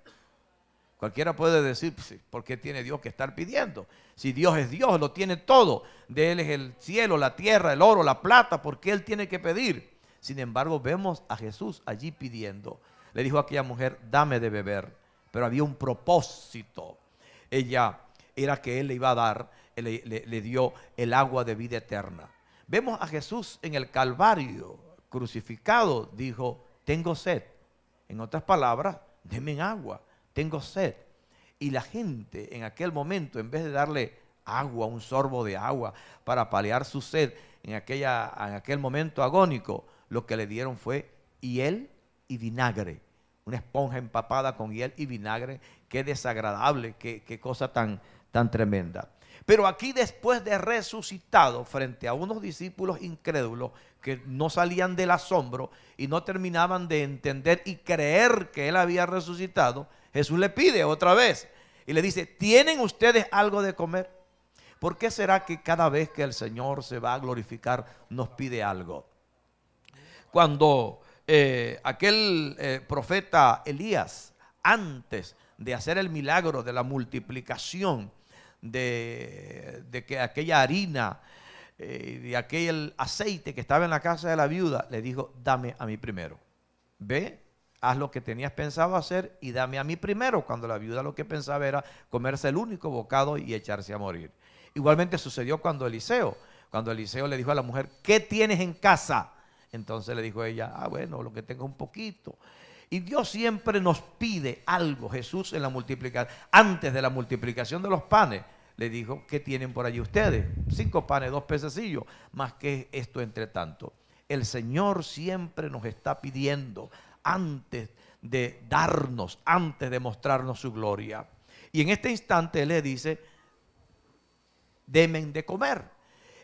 S8: Cualquiera puede decir, ¿por qué tiene Dios que estar pidiendo? Si Dios es Dios, lo tiene todo. De Él es el cielo, la tierra, el oro, la plata, ¿por qué Él tiene que pedir? Sin embargo, vemos a Jesús allí pidiendo. Le dijo a aquella mujer, dame de beber. Pero había un propósito. Ella era que él le iba a dar, le, dio el agua de vida eterna. Vemos a Jesús en el Calvario, crucificado, dijo, tengo sed. En otras palabras, denme agua, tengo sed. Y la gente en aquel momento, en vez de darle agua, un sorbo de agua para paliar su sed en, aquella, en aquel momento agónico, lo que le dieron fue hiel y vinagre. Una esponja empapada con hiel y vinagre. Qué desagradable, qué, qué cosa tan, tan tremenda. Pero aquí después de resucitado frente a unos discípulos incrédulos que no salían del asombro y no terminaban de entender y creer que él había resucitado, Jesús le pide otra vez y le dice, ¿tienen ustedes algo de comer? ¿Por qué será que cada vez que el Señor se va a glorificar nos pide algo? cuando eh, aquel eh, profeta Elías, antes de hacer el milagro de la multiplicación de, que aquella harina, y eh, de aquel aceite que estaba en la casa de la viuda, le dijo, dame a mí primero. Ve, haz lo que tenías pensado hacer y dame a mí primero, cuando la viuda lo que pensaba era comerse el único bocado y echarse a morir. Igualmente sucedió cuando Eliseo, cuando Eliseo le dijo a la mujer, ¿qué tienes en casa? Entonces le dijo ella, ah, bueno, lo que tengo un poquito. Y Dios siempre nos pide algo, Jesús en la multiplicación, antes de la multiplicación de los panes, le dijo, ¿qué tienen por allí ustedes? Cinco panes, dos pececillos, más que esto entre tanto. El Señor siempre nos está pidiendo antes de darnos, antes de mostrarnos su gloria. Y en este instante le dice, demen de comer.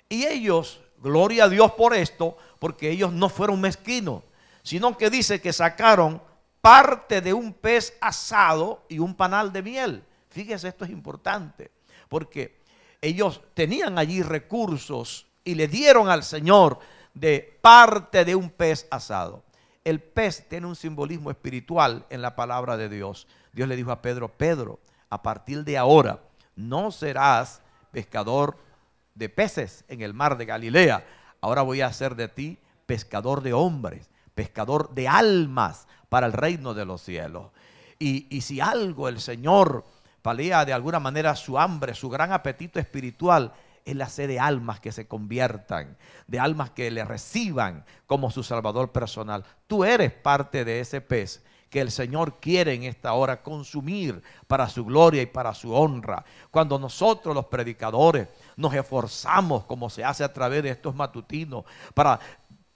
S8: Y ellos Gloria a Dios por esto, porque ellos no fueron mezquinos, sino que dice que sacaron parte de un pez asado y un panal de miel. Fíjese, esto es importante, porque ellos tenían allí recursos y le dieron al Señor de parte de un pez asado. El pez tiene un simbolismo espiritual en la palabra de Dios. Dios le dijo a Pedro, Pedro, a partir de ahora no serás pescador de peces en el mar de Galilea. Ahora voy a hacer de ti pescador de hombres, pescador de almas para el reino de los cielos. Y, y si algo el Señor palía de alguna manera su hambre, su gran apetito espiritual, es la sed de almas que se conviertan, de almas que le reciban como su Salvador personal. Tú eres parte de ese pez que el Señor quiere en esta hora consumir para su gloria y para su honra. Cuando nosotros los predicadores nos esforzamos, como se hace a través de estos matutinos, para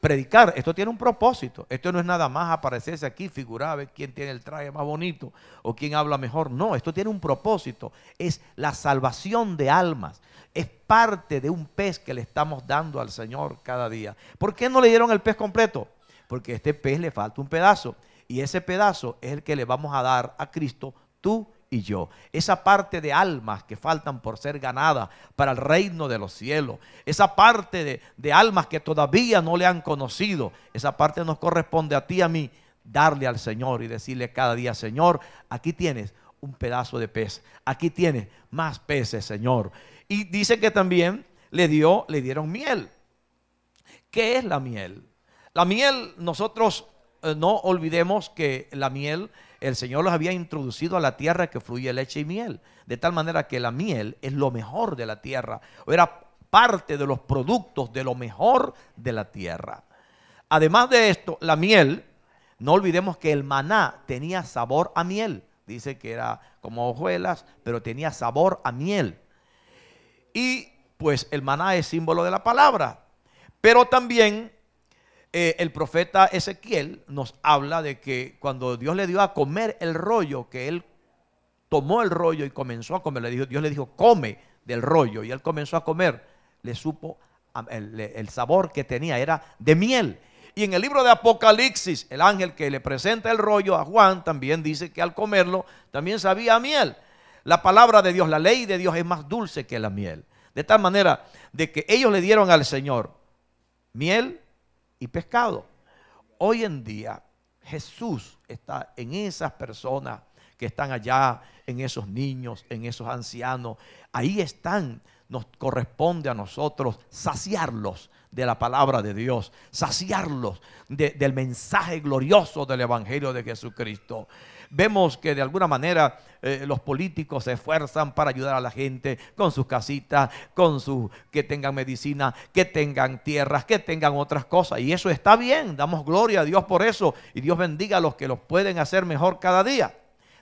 S8: predicar, esto tiene un propósito. Esto no es nada más aparecerse aquí, figurar, a ver quién tiene el traje más bonito o quién habla mejor. No, esto tiene un propósito. Es la salvación de almas. Es parte de un pez que le estamos dando al Señor cada día. ¿Por qué no le dieron el pez completo? Porque a este pez le falta un pedazo. Y ese pedazo es el que le vamos a dar a Cristo, tú y yo. Esa parte de almas que faltan por ser ganadas para el reino de los cielos. Esa parte de, almas que todavía no le han conocido. Esa parte nos corresponde a ti y a mí darle al Señor y decirle cada día, Señor, aquí tienes un pedazo de pez. Aquí tienes más peces, Señor. Y dice que también dio, le dieron miel. ¿Qué es la miel? La miel nosotros eh, no olvidemos que la miel, el Señor los había introducido a la tierra que fluye leche y miel. De tal manera que la miel es lo mejor de la tierra. O era parte de los productos de lo mejor de la tierra. Además de esto, la miel, no olvidemos que el maná tenía sabor a miel. Dice que era como hojuelas, pero tenía sabor a miel. Y pues el maná es símbolo de la palabra. Pero también eh, el profeta Ezequiel nos habla de que cuando Dios le dio a comer el rollo, que él tomó el rollo y comenzó a comer, le dijo, Dios le dijo, come del rollo, y él comenzó a comer, le supo el, el sabor que tenía, era de miel. Y en el libro de Apocalipsis, el ángel que le presenta el rollo a Juan también dice que al comerlo también sabía miel. La palabra de Dios, la ley de Dios es más dulce que la miel. De tal manera de que ellos le dieron al Señor miel y pescado. Hoy en día Jesús está en esas personas que están allá, en esos niños, en esos ancianos. Ahí están. Nos corresponde a nosotros saciarlos de la palabra de Dios, saciarlos del mensaje glorioso del Evangelio de Jesucristo. Vemos que de alguna manera eh, los políticos se esfuerzan para ayudar a la gente con sus casitas, con sus que tengan medicina, que tengan tierras, que tengan otras cosas. Y eso está bien, damos gloria a Dios por eso. Y Dios bendiga a los que los pueden hacer mejor cada día.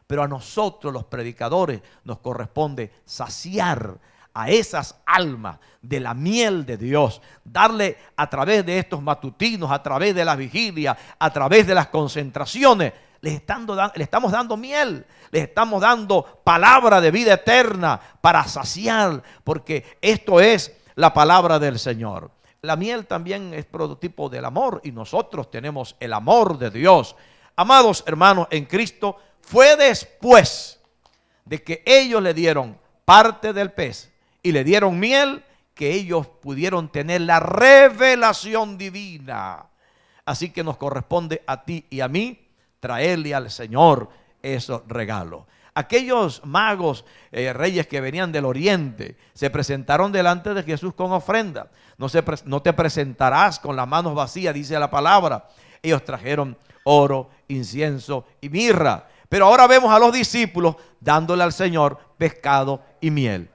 S8: Pero a nosotros los predicadores nos corresponde saciar a esas almas de la miel de Dios, darle a través de estos matutinos, a través de las vigilias, a través de las concentraciones, les le estamos dando miel, les estamos dando palabra de vida eterna para saciar, porque esto es la palabra del Señor. La miel también es prototipo del amor y nosotros tenemos el amor de Dios. Amados hermanos en Cristo, fue después de que ellos le dieron parte del pez y le dieron miel que ellos pudieron tener la revelación divina. Así que nos corresponde a ti y a mí traerle al Señor esos regalos. Aquellos magos, eh, reyes que venían del oriente, se presentaron delante de Jesús con ofrenda. No, se no te presentarás con las manos vacías, dice la palabra. Ellos trajeron oro, incienso y mirra. Pero ahora vemos a los discípulos dándole al Señor pescado y miel.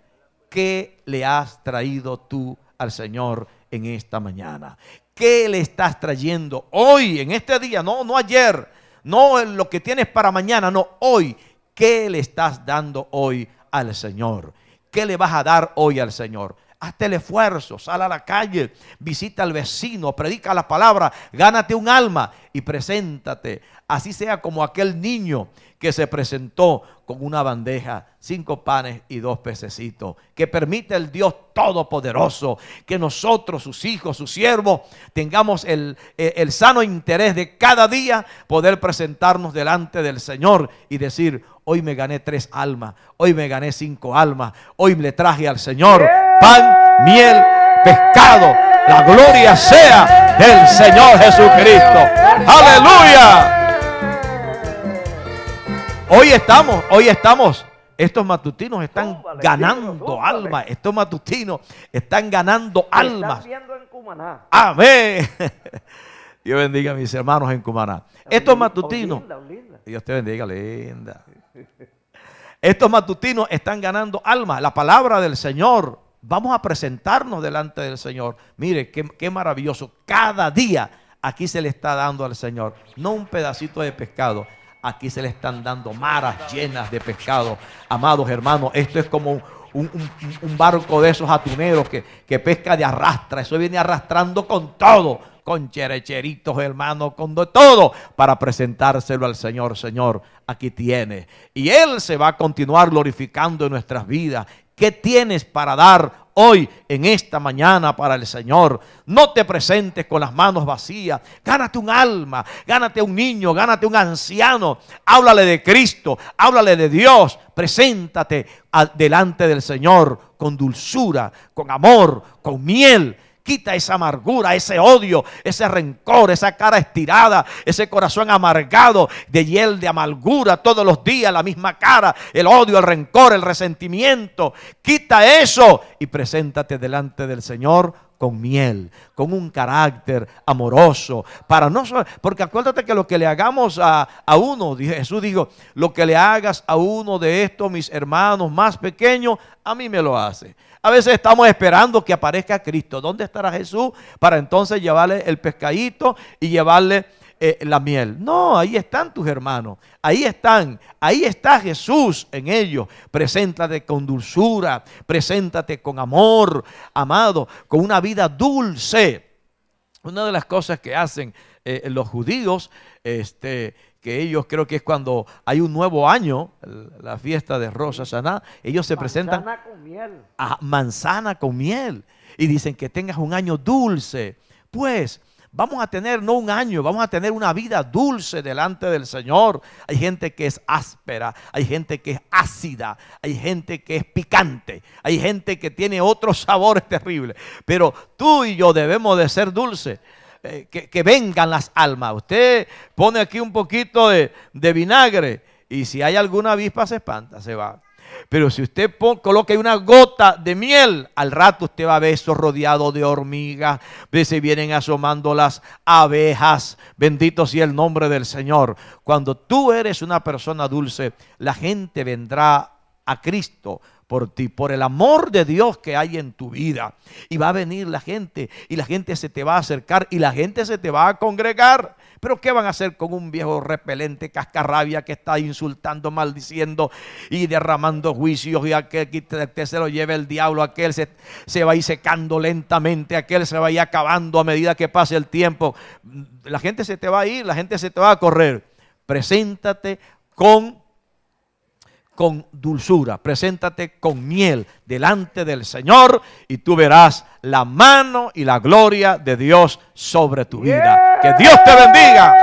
S8: ¿Qué le has traído tú al Señor en esta mañana? ¿Qué le estás trayendo hoy, en este día? No, no ayer, no lo que tienes para mañana, no, hoy. ¿Qué le estás dando hoy al Señor? ¿Qué le vas a dar hoy al Señor? Hazte el esfuerzo, sal a la calle, visita al vecino, predica la palabra, gánate un alma y preséntate. Así sea como aquel niño que se presentó con una bandeja, cinco panes y dos pececitos. Que permite el Dios Todopoderoso que nosotros, sus hijos, sus siervos, tengamos el, eh, el sano interés de cada día poder presentarnos delante del Señor y decir, hoy me gané tres almas, hoy me gané cinco almas, hoy le traje al Señor, pan, miel, pescado. La gloria sea del Señor Jesucristo. Aleluya. Hoy estamos, hoy estamos. Estos matutinos están ganando alma, Estos matutinos están ganando alma Amén. *laughs* Dios bendiga a mis hermanos en Cumaná. Estos matutinos. Dios te bendiga, linda. Estos matutinos están ganando alma, La palabra del Señor Vamos a presentarnos delante del Señor. Mire, qué, maravilloso. Cada día aquí se le está dando al Señor, no un pedacito de pescado. Aquí se le están dando maras llenas de pescado. Amados hermanos, esto es como un, barco de esos atuneros que, pesca de arrastra. Eso viene arrastrando con todo, con cherecheritos, hermanos, con todo, para presentárselo al Señor. Señor, aquí tiene. Y Él se va a continuar glorificando en nuestras vidas ¿Qué tienes para dar hoy, en esta mañana para el Señor? No te presentes con las manos vacías. Gánate un alma, gánate un niño, gánate un anciano. Háblale de Cristo, háblale de Dios. Preséntate delante del Señor con dulzura, con amor, con miel Quita esa amargura, ese odio, ese rencor, esa cara estirada, ese corazón amargado de hiel de amargura todos los días, la misma cara, el odio, el rencor, el resentimiento. Quita eso y preséntate delante del Señor con miel, con un carácter amoroso, para no porque acuérdate que lo que le hagamos a, a, uno, Jesús dijo, lo que le hagas a uno de estos mis hermanos más pequeños, a mí me lo hace. A veces estamos esperando que aparezca Cristo. ¿Dónde estará Jesús para entonces llevarle el pescadito y llevarle eh, la miel? No, ahí están tus hermanos. Ahí están. Ahí está Jesús en ellos. Preséntate con dulzura. Preséntate con amor, amado, con una vida dulce. Una de las cosas que hacen eh, los judíos, este, que ellos creo que es cuando hay un nuevo año, la fiesta de Rosa Saná. ellos se presentan... con miel. A manzana con miel. Y dicen que tengas un año dulce. Pues vamos a tener no un año, vamos a tener una vida dulce delante del Señor. Hay gente que es áspera, hay gente que es ácida, hay gente que es picante, hay gente que tiene otros sabores *laughs* terribles. Pero tú y yo debemos de ser dulces. Eh, que, vengan las almas. Usted pone aquí un poquito de, vinagre y si hay alguna avispa se espanta, se va. Pero si usted coloque coloca una gota de miel, al rato usted va a ver eso rodeado de hormigas, ve se vienen asomando las abejas. Bendito sea el nombre del Señor. Cuando tú eres una persona dulce, la gente vendrá a Cristo, por ti, por el amor de Dios que hay en tu vida. Y va a venir la gente y la gente se te va a acercar y la gente se te va a congregar. Pero ¿qué van a hacer con un viejo repelente cascarrabia que está insultando, maldiciendo y derramando juicios y aquel que se lo lleve el diablo, aquel se, se va a ir secando lentamente, aquel se va a ir acabando a medida que pase el tiempo? La gente se te va a ir, la gente se te va a correr. Preséntate con con dulzura, preséntate con miel delante del Señor y tú verás la mano y la gloria de Dios sobre tu vida. Que Dios te bendiga.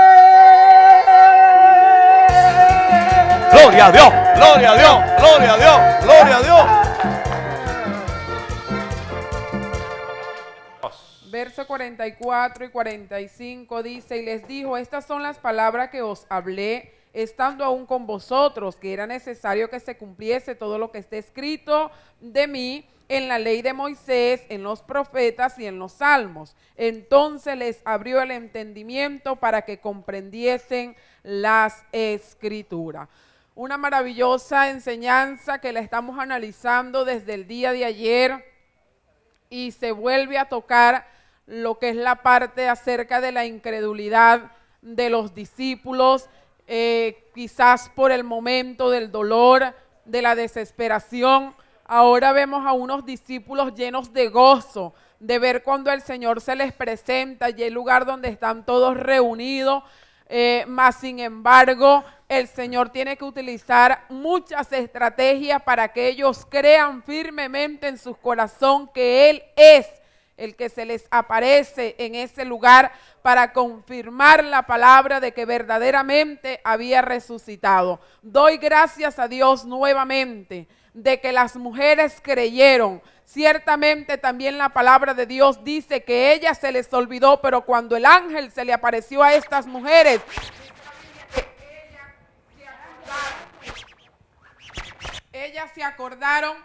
S2: Gloria a Dios, gloria a Dios, gloria a Dios, gloria a Dios.
S6: Verso 44 y 45 dice, y les dijo, estas son las palabras que os hablé estando aún con vosotros, que era necesario que se cumpliese todo lo que está escrito de mí en la ley de Moisés, en los profetas y en los salmos. Entonces les abrió el entendimiento para que comprendiesen las escrituras. Una maravillosa enseñanza que la estamos analizando desde el día de ayer y se vuelve a tocar lo que es la parte acerca de la incredulidad de los discípulos, eh, quizás por el momento del dolor, de la desesperación. Ahora vemos a unos discípulos llenos de gozo, de ver cuando el Señor se les presenta y el lugar donde están todos reunidos. Eh, Más sin embargo, el Señor tiene que utilizar muchas estrategias para que ellos crean firmemente en su corazón que Él es el que se les aparece en ese lugar para confirmar la palabra de que verdaderamente había resucitado. Doy gracias a Dios nuevamente de que las mujeres creyeron. Ciertamente también la palabra de Dios dice que ella se les olvidó, pero cuando el ángel se le apareció a estas mujeres, ellas se acordaron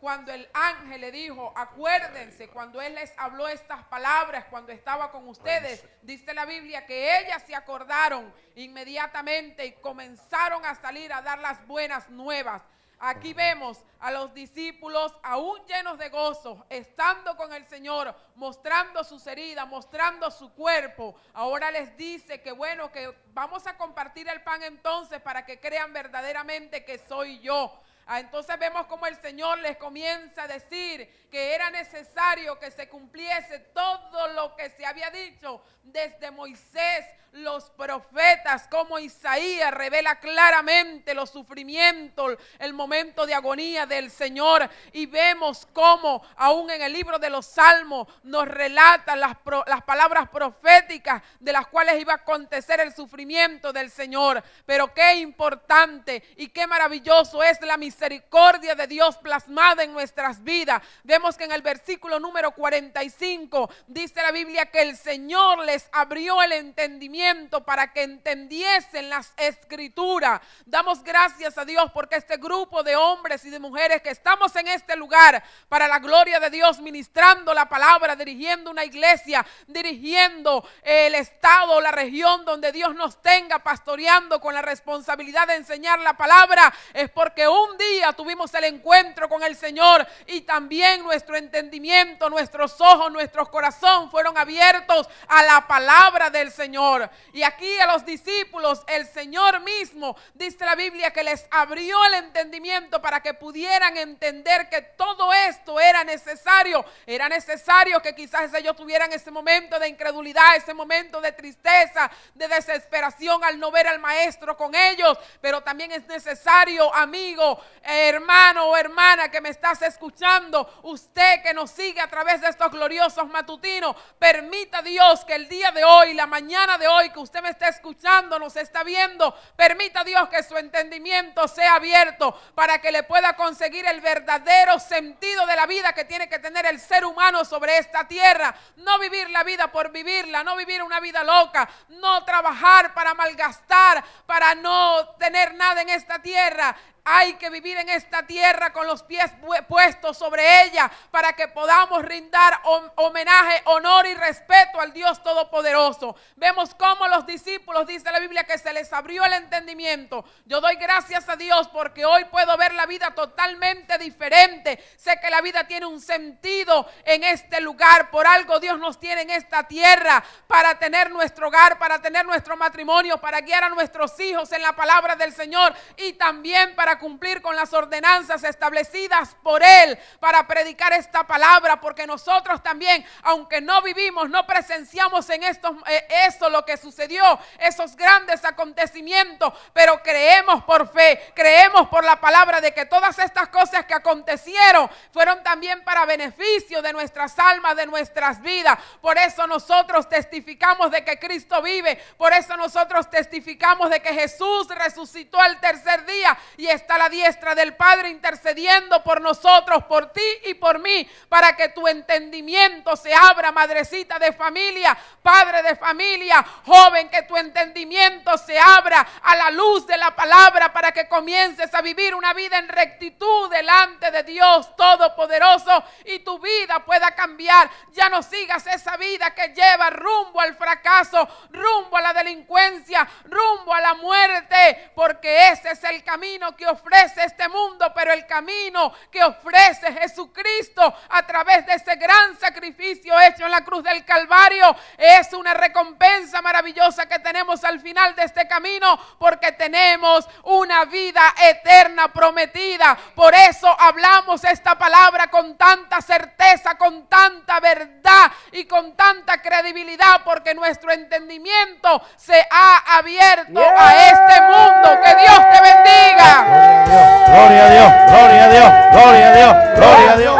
S6: cuando el ángel le dijo, acuérdense, cuando él les habló estas palabras, cuando estaba con ustedes, dice la Biblia que ellas se acordaron inmediatamente y comenzaron a salir a dar las buenas nuevas. Aquí vemos a los discípulos aún llenos de gozo, estando con el Señor, mostrando sus heridas, mostrando su cuerpo. Ahora les dice que bueno, que vamos a compartir el pan entonces para que crean verdaderamente que soy yo. Ah, entonces vemos como el Señor les comienza a decir que era necesario que se cumpliese todo lo que se había dicho desde Moisés los profetas, como Isaías revela claramente los sufrimientos, el momento de agonía del Señor. Y vemos cómo aún en el libro de los Salmos nos relatan las, las palabras proféticas de las cuales iba a acontecer el sufrimiento del Señor. Pero qué importante y qué maravilloso es la misericordia de Dios plasmada en nuestras vidas. Vemos que en el versículo número 45 dice la Biblia que el Señor les abrió el entendimiento para que entendiesen las escrituras. Damos gracias a Dios porque este grupo de hombres y de mujeres que estamos en este lugar para la gloria de Dios, ministrando la palabra, dirigiendo una iglesia, dirigiendo el estado la región donde Dios nos tenga, pastoreando con la responsabilidad de enseñar la palabra, es porque un día tuvimos el encuentro con el Señor y también nuestro entendimiento, nuestros ojos, nuestro corazón fueron abiertos a la palabra del Señor. Y aquí a los discípulos, el Señor mismo, dice la Biblia, que les abrió el entendimiento para que pudieran entender que todo esto era necesario. Era necesario que quizás ellos tuvieran ese momento de incredulidad, ese momento de tristeza, de desesperación al no ver al maestro con ellos. Pero también es necesario, amigo, hermano o hermana que me estás escuchando, usted que nos sigue a través de estos gloriosos matutinos, permita Dios que el día de hoy, la mañana de hoy, que usted me está escuchando, nos está viendo, permita Dios que su entendimiento sea abierto para que le pueda conseguir el verdadero sentido de la vida que tiene que tener el ser humano sobre esta tierra. No vivir la vida por vivirla, no vivir una vida loca, no trabajar para malgastar, para no tener nada en esta tierra. Hay que vivir en esta tierra con los pies puestos sobre ella para que podamos rindar homenaje, honor y respeto al Dios Todopoderoso. Vemos cómo los discípulos, dice la Biblia, que se les abrió el entendimiento. Yo doy gracias a Dios porque hoy puedo ver la vida totalmente diferente. Sé que la vida tiene un sentido en este lugar. Por algo Dios nos tiene en esta tierra para tener nuestro hogar, para tener nuestro matrimonio, para guiar a nuestros hijos en la palabra del Señor y también para cumplir con las ordenanzas establecidas por Él para predicar esta palabra, porque nosotros también, aunque no vivimos, no presenciamos en esto, eh, eso lo que sucedió, esos grandes acontecimientos, pero creemos por fe, creemos por la palabra de que todas estas cosas que acontecieron fueron también para beneficio de nuestras almas, de nuestras vidas. Por eso nosotros testificamos de que Cristo vive, por eso nosotros testificamos de que Jesús resucitó al tercer día y está la diestra del Padre intercediendo por nosotros, por ti y por mí, para que tu entendimiento se abra, madrecita de familia, padre de familia, joven, que tu entendimiento se abra a la luz de la palabra para que comiences a vivir una vida en rectitud delante de Dios Todopoderoso y tu vida pueda cambiar. Ya no sigas esa vida que lleva rumbo al fracaso, rumbo a la delincuencia, rumbo a la muerte, porque ese es el camino que ofrece este mundo, pero el camino que ofrece Jesucristo a través de ese gran sacrificio hecho en la cruz del Calvario es una recompensa maravillosa que tenemos al final de este camino porque tenemos una vida eterna prometida. Por eso hablamos esta palabra con tanta certeza, con tanta verdad y con tanta credibilidad porque nuestro entendimiento se ha abierto a este mundo. Que Dios te bendiga.
S1: Gloria a Dios, gloria a Dios, gloria a Dios,
S6: gloria a Dios,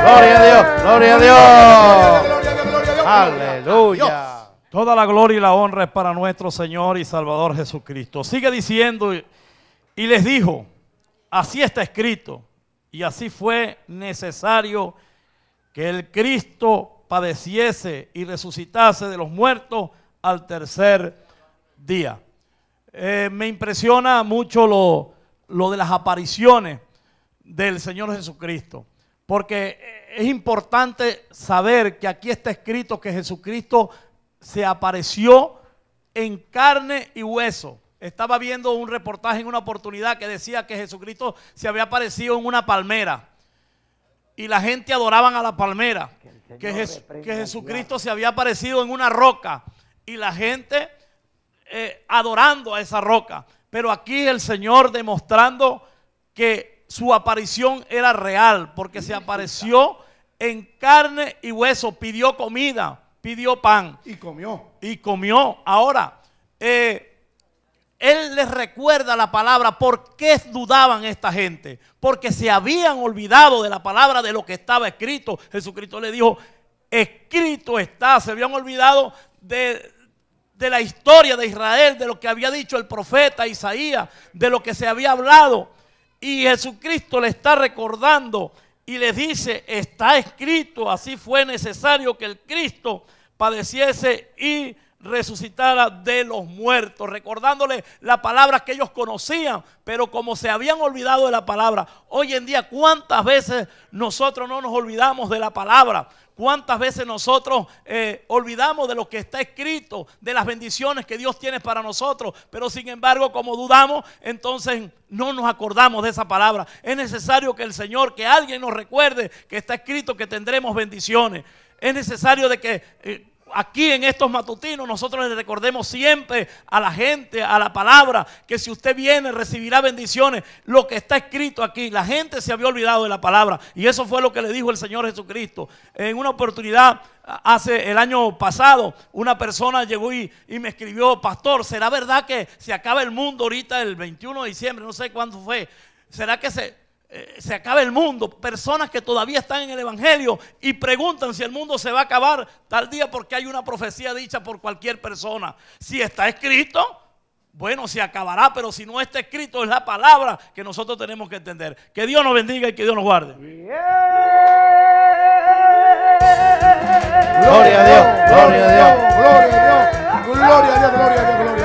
S1: gloria a Dios, gloria a Dios. Aleluya.
S2: Toda la gloria y la honra es para nuestro Señor y Salvador Jesucristo. Sigue diciendo y les dijo, así está escrito y así fue necesario que el Cristo padeciese y resucitase de los muertos al tercer día. Eh, me impresiona mucho lo, de las apariciones del Señor Jesucristo, porque eh, es importante saber que aquí está escrito que Jesucristo se apareció en carne y hueso. Estaba viendo un reportaje en una oportunidad que decía que Jesucristo se había aparecido en una palmera y la gente adoraban a la palmera, que, que Jesucristo se había aparecido en una roca y la gente eh, adorando a esa roca. Pero aquí el Señor demostrando que su aparición era real, porque se apareció en carne y hueso, pidió comida, pidió pan. Y comió. Y comió. Ahora, eh, Él les recuerda la palabra, ¿por qué dudaban esta gente? Porque se habían olvidado de la palabra, de lo que estaba escrito. Jesucristo le dijo, escrito está, se habían olvidado de de la historia de Israel, de lo que había dicho el profeta Isaías, de lo que se había hablado. Y Jesucristo le está recordando y le dice, está escrito, así fue necesario que el Cristo padeciese y resucitara de los muertos, recordándole la palabra que ellos conocían, pero como se habían olvidado de la palabra, hoy en día cuántas veces nosotros no nos olvidamos de la palabra, ¿Cuántas veces nosotros eh, olvidamos de lo que está escrito, de las bendiciones que Dios tiene para nosotros? Pero sin embargo, como dudamos, entonces no nos acordamos de esa palabra. Es necesario que el Señor, que alguien nos recuerde que está escrito que tendremos bendiciones. Es necesario de que... Eh, aquí en estos matutinos nosotros le recordemos siempre a la gente, a la palabra, que si usted viene recibirá bendiciones, lo que está escrito aquí. La gente se había olvidado de la palabra y eso fue lo que le dijo el Señor Jesucristo. En una oportunidad hace el año pasado, una persona llegó y, y me escribió, pastor, ¿será verdad que se acaba el mundo ahorita el 21 de diciembre? No sé cuándo fue. ¿Será que se, eh, se acaba el mundo. Personas que todavía están en el Evangelio y preguntan si el mundo se va a acabar tal día porque hay una profecía dicha por cualquier persona. Si está escrito, bueno, se acabará, pero si no está escrito es la palabra que nosotros tenemos que entender. Que Dios nos bendiga y que Dios nos guarde. gloria
S8: a Dios, gloria a Dios, gloria a Dios, gloria a Dios. Gloria a Dios.